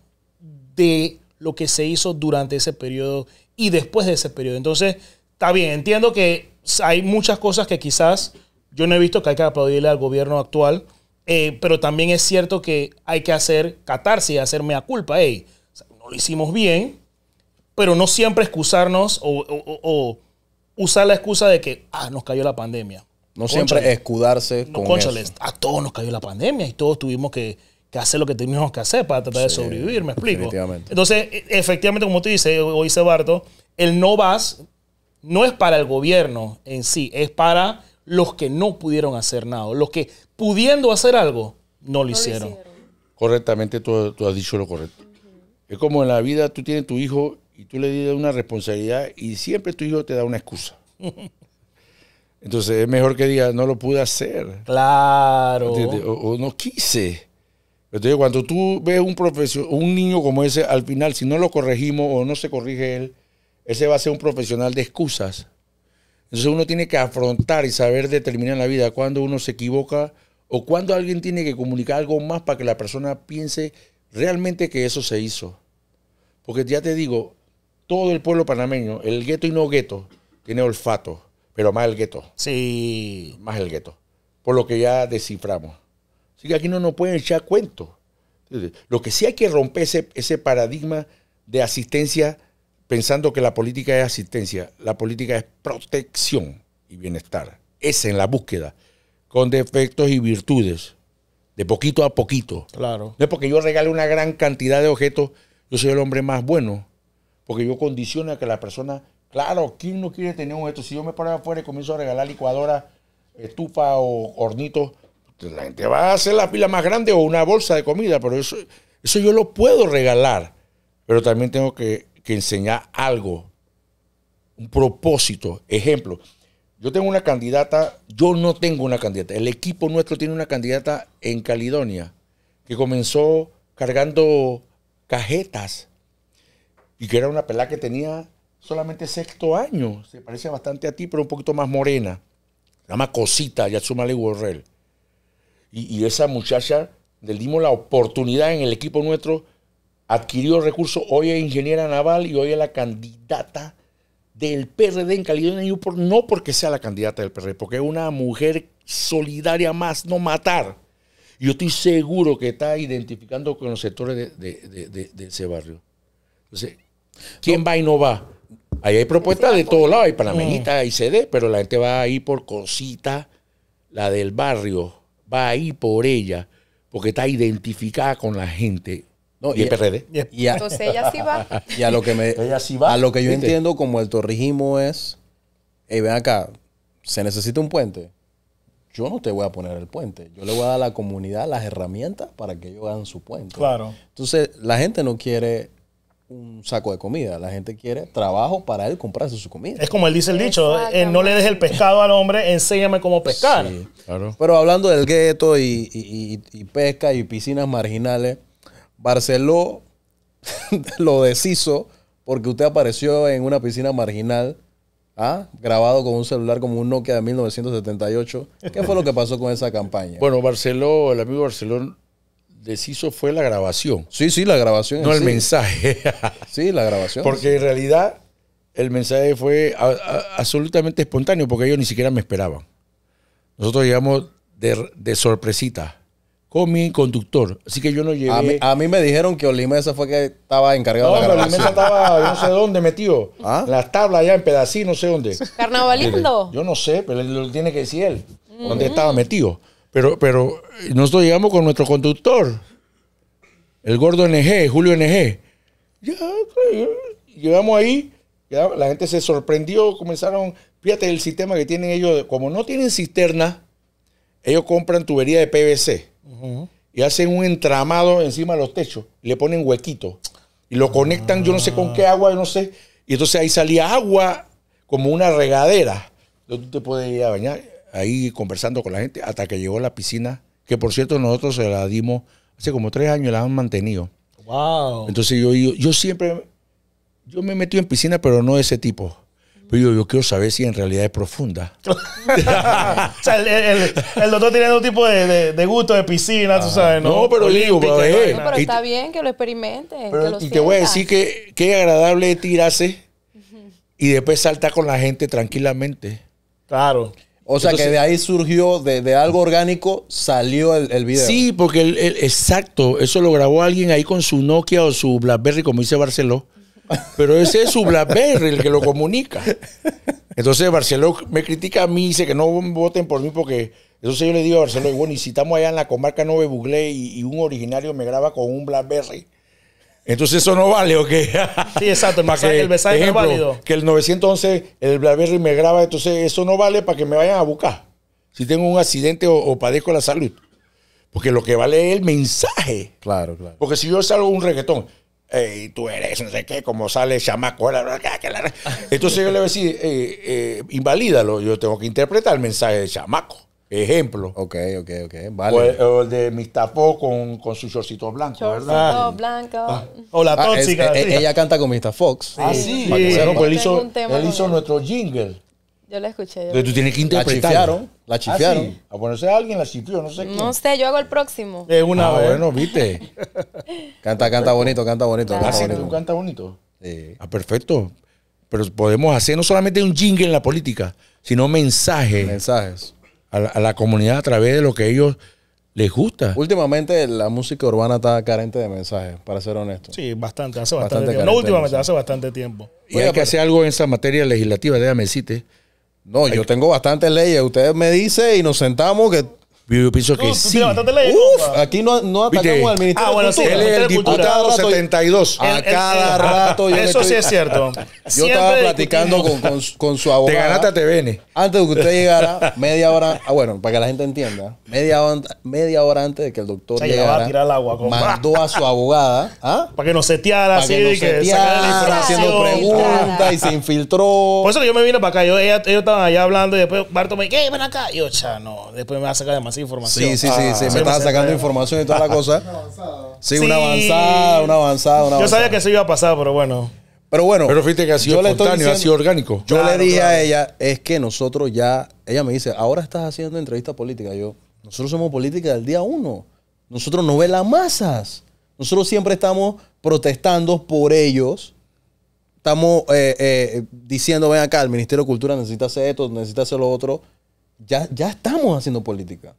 de lo que se hizo durante ese periodo y después de ese periodo. Entonces, está bien, entiendo que hay muchas cosas que quizás yo no he visto que hay que aplaudirle al gobierno actual, eh, pero también es cierto que hay que hacer y hacerme a culpa. no lo hicimos bien, pero no siempre excusarnos o, usar la excusa de que ah, nos cayó la pandemia. No siempre escudarse con eso. A todos nos cayó la pandemia y todos tuvimos que, hacer lo que teníamos que hacer para tratar de sobrevivir, ¿me explico? Entonces, e, efectivamente, como tú dices, hoy dice Barto, el no vas no es para el gobierno en sí, es para los que no pudieron hacer nada, los que pudiendo hacer algo, no lo, hicieron. Correctamente, tú, has dicho lo correcto. Es como en la vida, tú tienes tu hijo y tú le dices una responsabilidad y siempre tu hijo te da una excusa. Entonces es mejor que diga, no lo pude hacer. Claro. O, no quise. Entonces cuando tú ves un un niño como ese, al final, si no lo corregimos o no se corrige él, ese va a ser un profesional de excusas entonces uno tiene que afrontar y saber determinar en la vida cuando uno se equivoca o cuando alguien tiene que comunicar algo más para que la persona piense realmente que eso se hizo. Porque ya te digo, todo el pueblo panameño, el gueto y no gueto, tiene olfato, pero más el gueto. Sí. Más el gueto. Por lo que ya desciframos. Así que aquí no nos pueden echar cuentos. Lo que sí hay que romper ese, ese paradigma de asistencia pensando que la política es asistencia, la política es protección y bienestar. Es en la búsqueda, con defectos y virtudes, de poquito a poquito. Claro. No es porque yo regale una gran cantidad de objetos, yo soy el hombre más bueno, porque yo condiciono a que la persona, claro, ¿quién no quiere tener un objeto? Si yo me paro afuera y comienzo a regalar licuadora, estufa o hornito, la gente va a hacer la pila más grande o una bolsa de comida, pero eso, eso yo lo puedo regalar, pero también tengo que que enseñar algo, un propósito. Ejemplo, yo tengo una candidata, yo no tengo una candidata, el equipo nuestro tiene una candidata en Caledonia que comenzó cargando cajetas y que era una pelada que tenía solamente sexto año, se parece bastante a ti, pero un poquito más morena. Se llama Cosita, Yatsumale le Y, y esa muchacha le dimos la oportunidad en el equipo nuestro adquirió recursos, hoy es ingeniera naval y hoy es la candidata del PRD en Caledonia Newport, no porque sea la candidata del PRD, porque es una mujer solidaria más, no matar. Yo estoy seguro que está identificando con los sectores de, ese barrio. Entonces, ¿quién va y no va? hay propuestas de todos lados, hay panameñitas, eh. hay CD, pero la gente va ahí por cosita, la del barrio, va ahí por ella, porque está identificada con la gente. No, y, PRD. a, Entonces ella sí va. Y a lo que, me, a lo que yo entiendo como el torrijismo es, hey, ven acá, se necesita un puente. Yo no te voy a poner el puente. Yo le voy a dar a la comunidad las herramientas para que ellos hagan su puente. Claro. Entonces, la gente no quiere un saco de comida. La gente quiere trabajo para él comprarse su comida. Es como él dice el dicho, eh, eh, no le des el pescado al hombre, enséñame cómo pescar. claro. Pero hablando del gueto y, y, y pesca y piscinas marginales, Barceló lo deshizo porque usted apareció en una piscina marginal, ¿ah? grabado con un celular como un Nokia de 1978. ¿Qué fue lo que pasó con esa campaña? Bueno, Barceló, el amigo Barceló deshizo fue la grabación. Sí, sí, la grabación. No el mensaje. sí, la grabación. Porque en realidad el mensaje fue absolutamente espontáneo porque ellos ni siquiera me esperaban. Nosotros llegamos de sorpresita con mi conductor. Así que yo no llegué A mí, me dijeron que Olimesa fue que estaba encargado de la pero Olimesa estaba, yo no sé dónde metido. Ah. las tablas allá en pedacito, no sé dónde. Carnavalindo. Yo no sé, pero lo tiene que decir él. Mm. Dónde estaba metido. Pero, pero nosotros llegamos con nuestro conductor, el gordo NG, Julio NG. Ya, pues, llegamos ahí, la gente se sorprendió, comenzaron, fíjate el sistema que tienen ellos, como no tienen cisterna, ellos compran tubería de PVC y hacen un entramado encima de los techos. Le ponen huequito Y lo conectan, yo no sé con qué ah. agua, yo no sé. Y entonces ahí salía agua como una regadera. Donde tú te puedes ir a bañar. Ahí conversando con la gente hasta que llegó la piscina. Que por cierto, nosotros se la dimos hace como tres años la han mantenido. Entonces yo, yo siempre. Yo me metí en piscina, pero no de ese tipo. Pero yo, quiero saber si en realidad es profunda. o sea, el, doctor tiene un tipo de, gusto de piscina, tú sabes, ¿no? No, pero digo, pero está bien que lo experimente y te voy a decir que qué agradable es tirarse y después saltar con la gente tranquilamente. Claro. O sea que de ahí surgió, de, algo orgánico, salió el, el video. Sí, porque el, exacto, eso lo grabó alguien ahí con su Nokia o su Blackberry, como dice Barceló. Pero ese es su Blackberry el que lo comunica. Entonces Barceló me critica a mí, dice que no voten por mí porque... Entonces yo le digo a Barceló, bueno, y si estamos allá en la comarca 9 Buglé y, un originario me graba con un Blackberry. Entonces eso no vale, ¿o Sí, exacto, el mensaje, el no es válido. Que el 911, el Blackberry me graba, entonces eso no vale para que me vayan a buscar. Si tengo un accidente o, o padezco la salud. Porque lo que vale es el mensaje. Claro, claro. Porque si yo salgo un reggaetón, y tú eres, no sé qué, como sale chamaco. Entonces yo le voy a decir, eh, eh, invalídalo, yo tengo que interpretar el mensaje de chamaco. Ejemplo. Ok, ok, ok. O el, de Mr. con, con su shortcito blanco, ¿verdad? Ah, blanco. Ah. O la ah, tóxica. E- ella canta con Mr. Fox. Ah, sí. él hizo nuestro jingle. Yo la escuché. Yo tú tienes que interpretar. La chifiaron. La ah, chifiaron. Ah, sí. A ponerse a alguien la chifió, no sé qué. No sé, yo hago el próximo. Es una ah, bueno, viste. canta, canta bonito, canta bonito. Canta ah, bonito. ¿Tú canta bonito? Sí. Ah, perfecto. Pero podemos hacer no solamente un jingle en la política, sino mensajes. Mensajes. A la, comunidad a través de lo que ellos les gusta. Últimamente la música urbana está carente de mensajes, para ser honesto. Sí, bastante, hace bastante, tiempo. No últimamente, hace bastante tiempo. Y hay que hacer algo en esa materia legislativa, déjame decirte. No, yo tengo bastantes leyes. Usted me dice y nos sentamos que yo pienso sí. Leyes, Uf, aquí no, no atacamos al Ministro ah, bueno, de él es el diputado 72. a cada rato. Eso sí es cierto. Yo estaba platicando con, con, su abogado. Te ganaste te TVN. Antes de que usted llegara, media hora. Ah, bueno, para que la gente entienda. Media hora, antes de que el doctor llegara, mandó a su abogada ¿ah? para que nos seteara así que, haciendo preguntas y se infiltró por eso que yo me vine para acá yo, ellos estaban allá hablando y después Barto me dice ven acá y yo cha no después me va a sacar demasiada información sí sí sí, sí, ah, me, estaba sacando información y toda la ah. cosa una avanzada. Sí, una avanzada una avanzada yo sabía que eso iba a pasar pero bueno pero bueno. Pero fíjate que ha sido espontáneo, ha sido orgánico. Yo le dije a ella, es que nosotros ya. Ella me dice, ahora estás haciendo entrevista política. Yo, nosotros somos política del día uno. Nosotros no las masas. Nosotros siempre estamos protestando por ellos. Estamos eh, eh, diciendo, ven acá, el Ministerio de Cultura necesita hacer esto, necesita hacer lo otro. Ya, ya estamos haciendo política.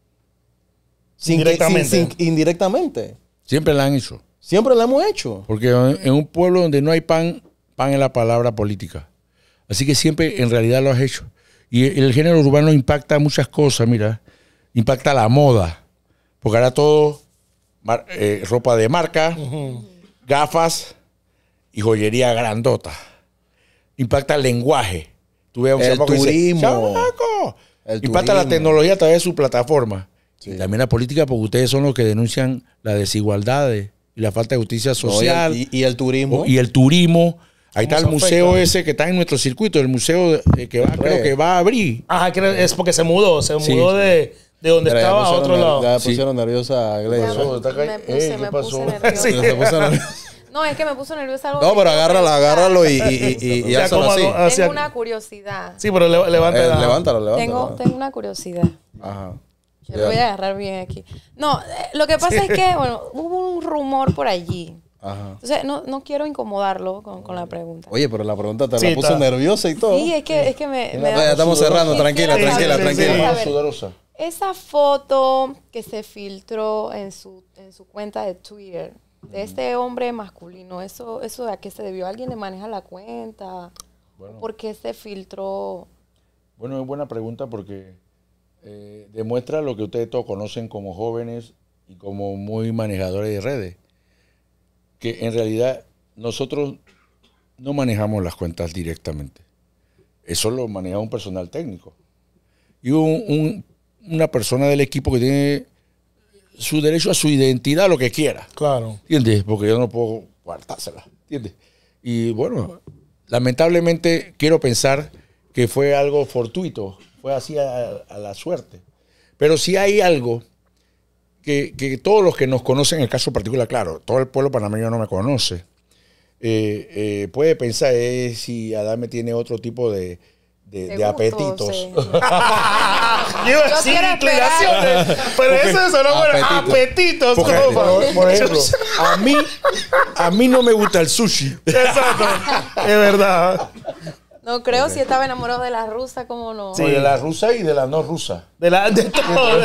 Sin indirectamente. indirectamente. Siempre la han hecho. Siempre la hemos hecho. Porque en un pueblo donde no hay pan, pan es la palabra política. Así que siempre en realidad lo has hecho. Y el género urbano impacta muchas cosas, mira impacta la moda. Porque ahora todo, eh, ropa de marca, gafas y joyería grandota. Impacta el lenguaje. tuve turismo. impacta la tecnología a través de su plataforma. Y también la política, porque ustedes son los que denuncian las desigualdades y la falta de justicia social. y, el, turismo. y el turismo. Ahí está el museo ese que está en nuestro circuito, el museo que creo que va a abrir. Ajá, es porque se mudó, se mudó de de donde estaba a Ya pusieron nerviosa a Gladys. Me- puse, No, es que me puso nerviosa algo. No, pero agárralo, agárralo y, así. Ah, tengo una curiosidad. Sí, pero le- eh, levántalo, levántalo. Tengo, tengo una curiosidad. Ajá. lo voy a agarrar bien aquí. No, eh, lo que pasa es que, bueno, hubo un rumor por allí. Ajá. Entonces, no, no quiero incomodarlo con, con la pregunta. Oye, pero la pregunta te la puso nerviosa y todo. Sí, es que, me, Ya estamos cerrando, tranquila, tranquila, tranquila, sí, Sudorosa. Esa foto que se filtró en su, en su cuenta de Twitter de este hombre masculino, ¿eso, eso a qué se debió? ¿Alguien le maneja la cuenta? ¿Por qué se filtró? Bueno, es buena pregunta porque eh, demuestra lo que ustedes todos conocen como jóvenes y como muy manejadores de redes, que en realidad nosotros no manejamos las cuentas directamente. Eso lo maneja un personal técnico. Y un, un una persona del equipo que tiene su derecho a su identidad, lo que quiera. Claro. ¿Entiendes? Porque yo no puedo guardársela. ¿Entiendes? Y bueno, lamentablemente quiero pensar que fue algo fortuito, fue así a, la suerte. Pero si hay algo que, todos los que nos conocen, el caso particular, claro, todo el pueblo panameño no me conoce, eh, eh, puede pensar es eh, si Adame tiene otro tipo de, de, apetitos. Yo iba pero eso eso solo bueno. Apetitos, por, por, a mí, a mí no me gusta el sushi. Exacto, es verdad. No creo si estaba enamorado de la rusa, como no. Sí, de la rusa y de la no rusa. De la de todo,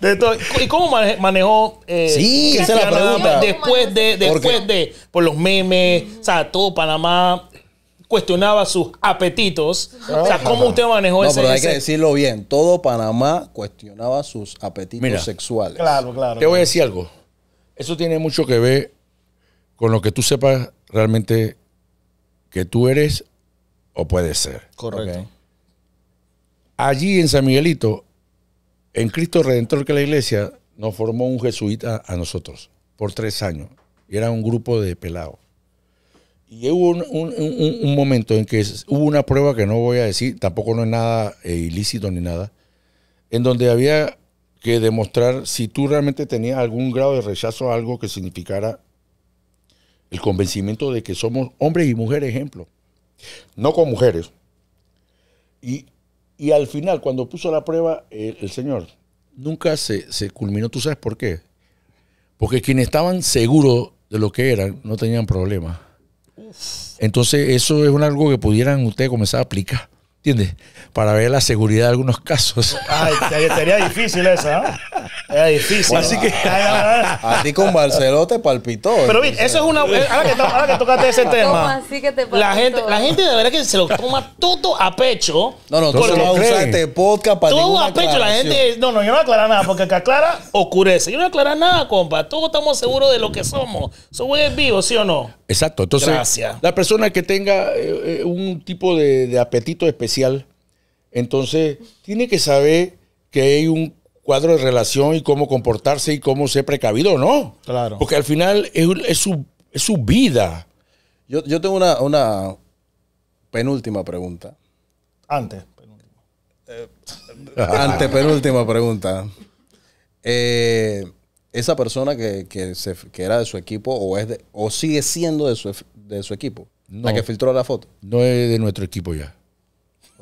de todas. ¿Y cómo manejó? Eh, sí, esa es la pregunta. Después de, después de, por los memes, o sea, todo Panamá cuestionaba sus apetitos. Ah. o sea, ¿cómo usted manejó ese, hay que decirlo bien. Todo Panamá cuestionaba sus apetitos sexuales. Claro, claro. Te voy a decir algo. Eso tiene mucho que ver con lo que tú sepas realmente que tú eres o puedes ser. Correcto. Allí en San Miguelito, en Cristo Redentor, que la iglesia nos formó un jesuita a nosotros por tres años. Y era un grupo de pelados. Y hubo un, momento en que hubo una prueba que no voy a decir, tampoco no es nada eh, ilícito ni nada, en donde había que demostrar si tú realmente tenías algún grado de rechazo a algo que significara el convencimiento de que somos hombres y mujeres, ejemplo, no con mujeres. Y, al final, cuando puso la prueba el, señor, nunca se, se culminó, ¿tú sabes por qué? Porque quienes estaban seguros de lo que eran no tenían problemas entonces, eso es algo que pudieran ustedes comenzar a aplicar. ¿Entiendes? Para ver la seguridad de algunos casos. Ay, sería difícil eso ¿eh? Era difícil. Así que. a con Barceló te palpitó. Pero mira, eso es una. Ahora que, ahora que tocaste ese tema. La gente, la gente de verdad que se lo toma todo a pecho. No, no, tú a usar este podcast Todo a pecho. La gente. No, no, yo no aclaro nada. Porque aclara, oscurece. Yo no aclaro nada, compa. Todos estamos seguros de lo que somos. Somos vivos, ¿sí o no? Exacto. Entonces, Gracias. la persona que tenga eh, eh, un tipo de apetito especial, entonces tiene que saber que hay un cuadro de relación y cómo comportarse y cómo ser precavido no. Claro. Porque al final es, su, vida. Yo, tengo una, penúltima pregunta. Antes. Eh, antes, penúltima pregunta. Eh, esa persona que, se, que, era de su equipo o, es o sigue siendo de su, equipo, la que filtró la foto. No es de nuestro equipo ya.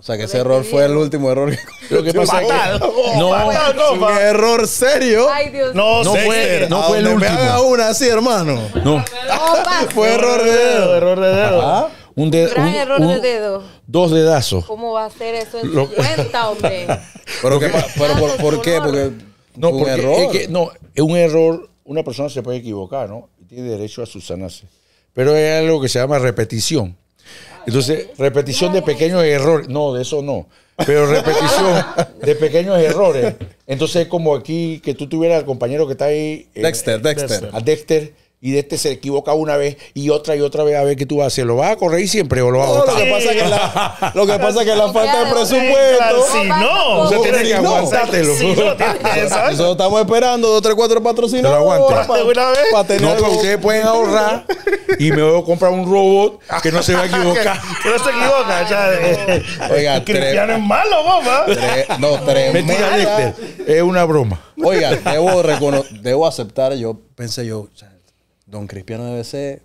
O sea, que ese error fue el último error que Lo que pasa es que no, un error serio. Ay, Dios. No, no fue, no fue el último. Me haga una así, hermano. No. fue error de dedo, error de dedo. Un dedo, Gran un, error de dedo. Dos dedazos. ¿Cómo va a ser eso en Lo... 50, hombre? pero, pero por, qué? Porque no, porque no, es un error. Una persona se puede equivocar, ¿no? Tiene derecho a subsanarse. Pero es algo que se llama repetición. Entonces, repetición de pequeños errores. No, de eso no. Pero repetición de pequeños errores. Entonces, como aquí que tú tuvieras al compañero que está ahí. Eh, Dexter, Dexter. A Dexter y de este se equivoca una vez y otra y otra vez a ver qué tú vas a hacer. ¿Lo vas a correr siempre o lo vas a votar? lo que pasa es que la, falta de presupuesto. Si no, usted tiene que aguantártelo. nosotros estamos esperando, dos, tres, cuatro patrocinadores. Pero Para, tener no, que ustedes pueden ahorrar y me voy a comprar un robot que no se va a equivocar. no se equivoca. Ya. Oiga, Cristiano es malo, mamá. no, tres. Es una broma. Oiga, debo, debo aceptar, yo pensé yo, Don Cristiano debe ser.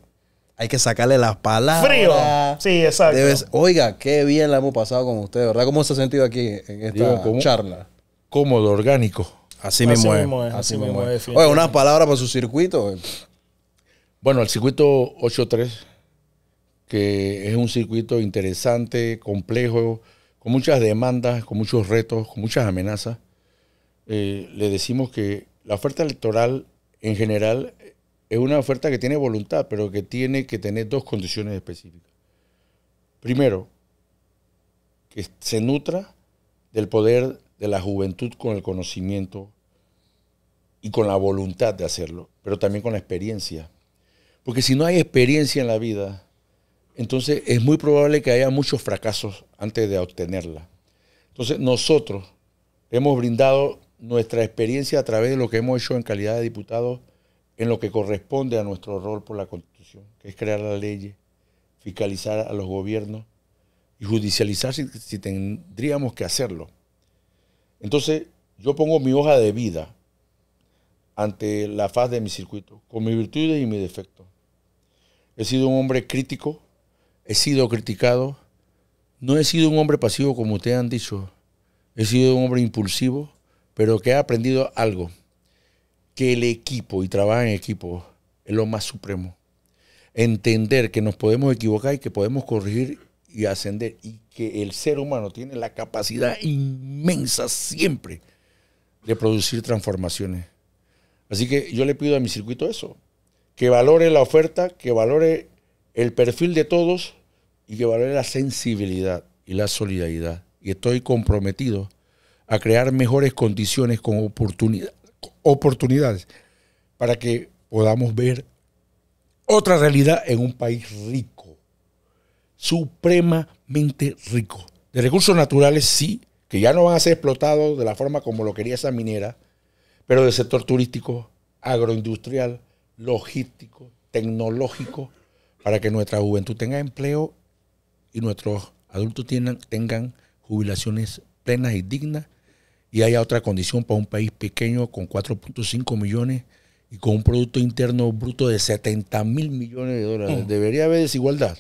Hay que sacarle las palabras. Frío. Sí, exacto. oiga, qué bien la hemos pasado con usted, ¿verdad? ¿Cómo se ha sentido aquí en esta charla? Cómodo, orgánico. Así, me mismo es. Así, mismo es. Oye, unas palabras para su circuito. Bueno, el circuito 83, que es un circuito interesante, complejo, con muchas demandas, con muchos retos, con muchas amenazas. Eh, le decimos que la oferta electoral en general es una oferta que tiene voluntad, pero que tiene que tener dos condiciones específicas. Primero, que se nutra del poder de la juventud con el conocimiento y con la voluntad de hacerlo, pero también con la experiencia. Porque si no hay experiencia en la vida, entonces es muy probable que haya muchos fracasos antes de obtenerla. Entonces nosotros hemos brindado nuestra experiencia a través de lo que hemos hecho en calidad de diputados en lo que corresponde a nuestro rol por la Constitución, que es crear la leyes, fiscalizar a los gobiernos y judicializar si, tendríamos que hacerlo. Entonces, yo pongo mi hoja de vida ante la faz de mi circuito, con mis virtudes y mis defectos. He sido un hombre crítico, he sido criticado, no he sido un hombre pasivo como ustedes han dicho, he sido un hombre impulsivo, pero que ha aprendido algo que el equipo y trabajar en equipo es lo más supremo. Entender que nos podemos equivocar y que podemos corregir y ascender y que el ser humano tiene la capacidad inmensa siempre de producir transformaciones. Así que yo le pido a mi circuito eso, que valore la oferta, que valore el perfil de todos y que valore la sensibilidad y la solidaridad. Y estoy comprometido a crear mejores condiciones con oportunidad oportunidades para que podamos ver otra realidad en un país rico, supremamente rico, de recursos naturales sí, que ya no van a ser explotados de la forma como lo quería esa minera, pero del sector turístico, agroindustrial, logístico, tecnológico, para que nuestra juventud tenga empleo y nuestros adultos tengan, tengan jubilaciones plenas y dignas y haya otra condición para un país pequeño con 4.5 millones y con un Producto Interno Bruto de 70 mil millones de dólares. Mm. Debería haber desigualdad.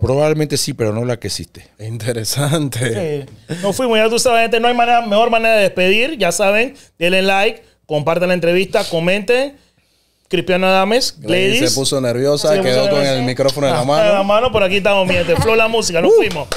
Probablemente sí, pero no la que existe. Interesante. No fuimos, ya tú sabes, no hay mejor manera de despedir. Ya saben, denle like, compartan la entrevista, comenten. Cristiano Adames, ladies. Se puso nerviosa, quedó con el micrófono en la ah, mano. En la mano, por aquí estamos, miente. Flow la música, nos uh. fuimos.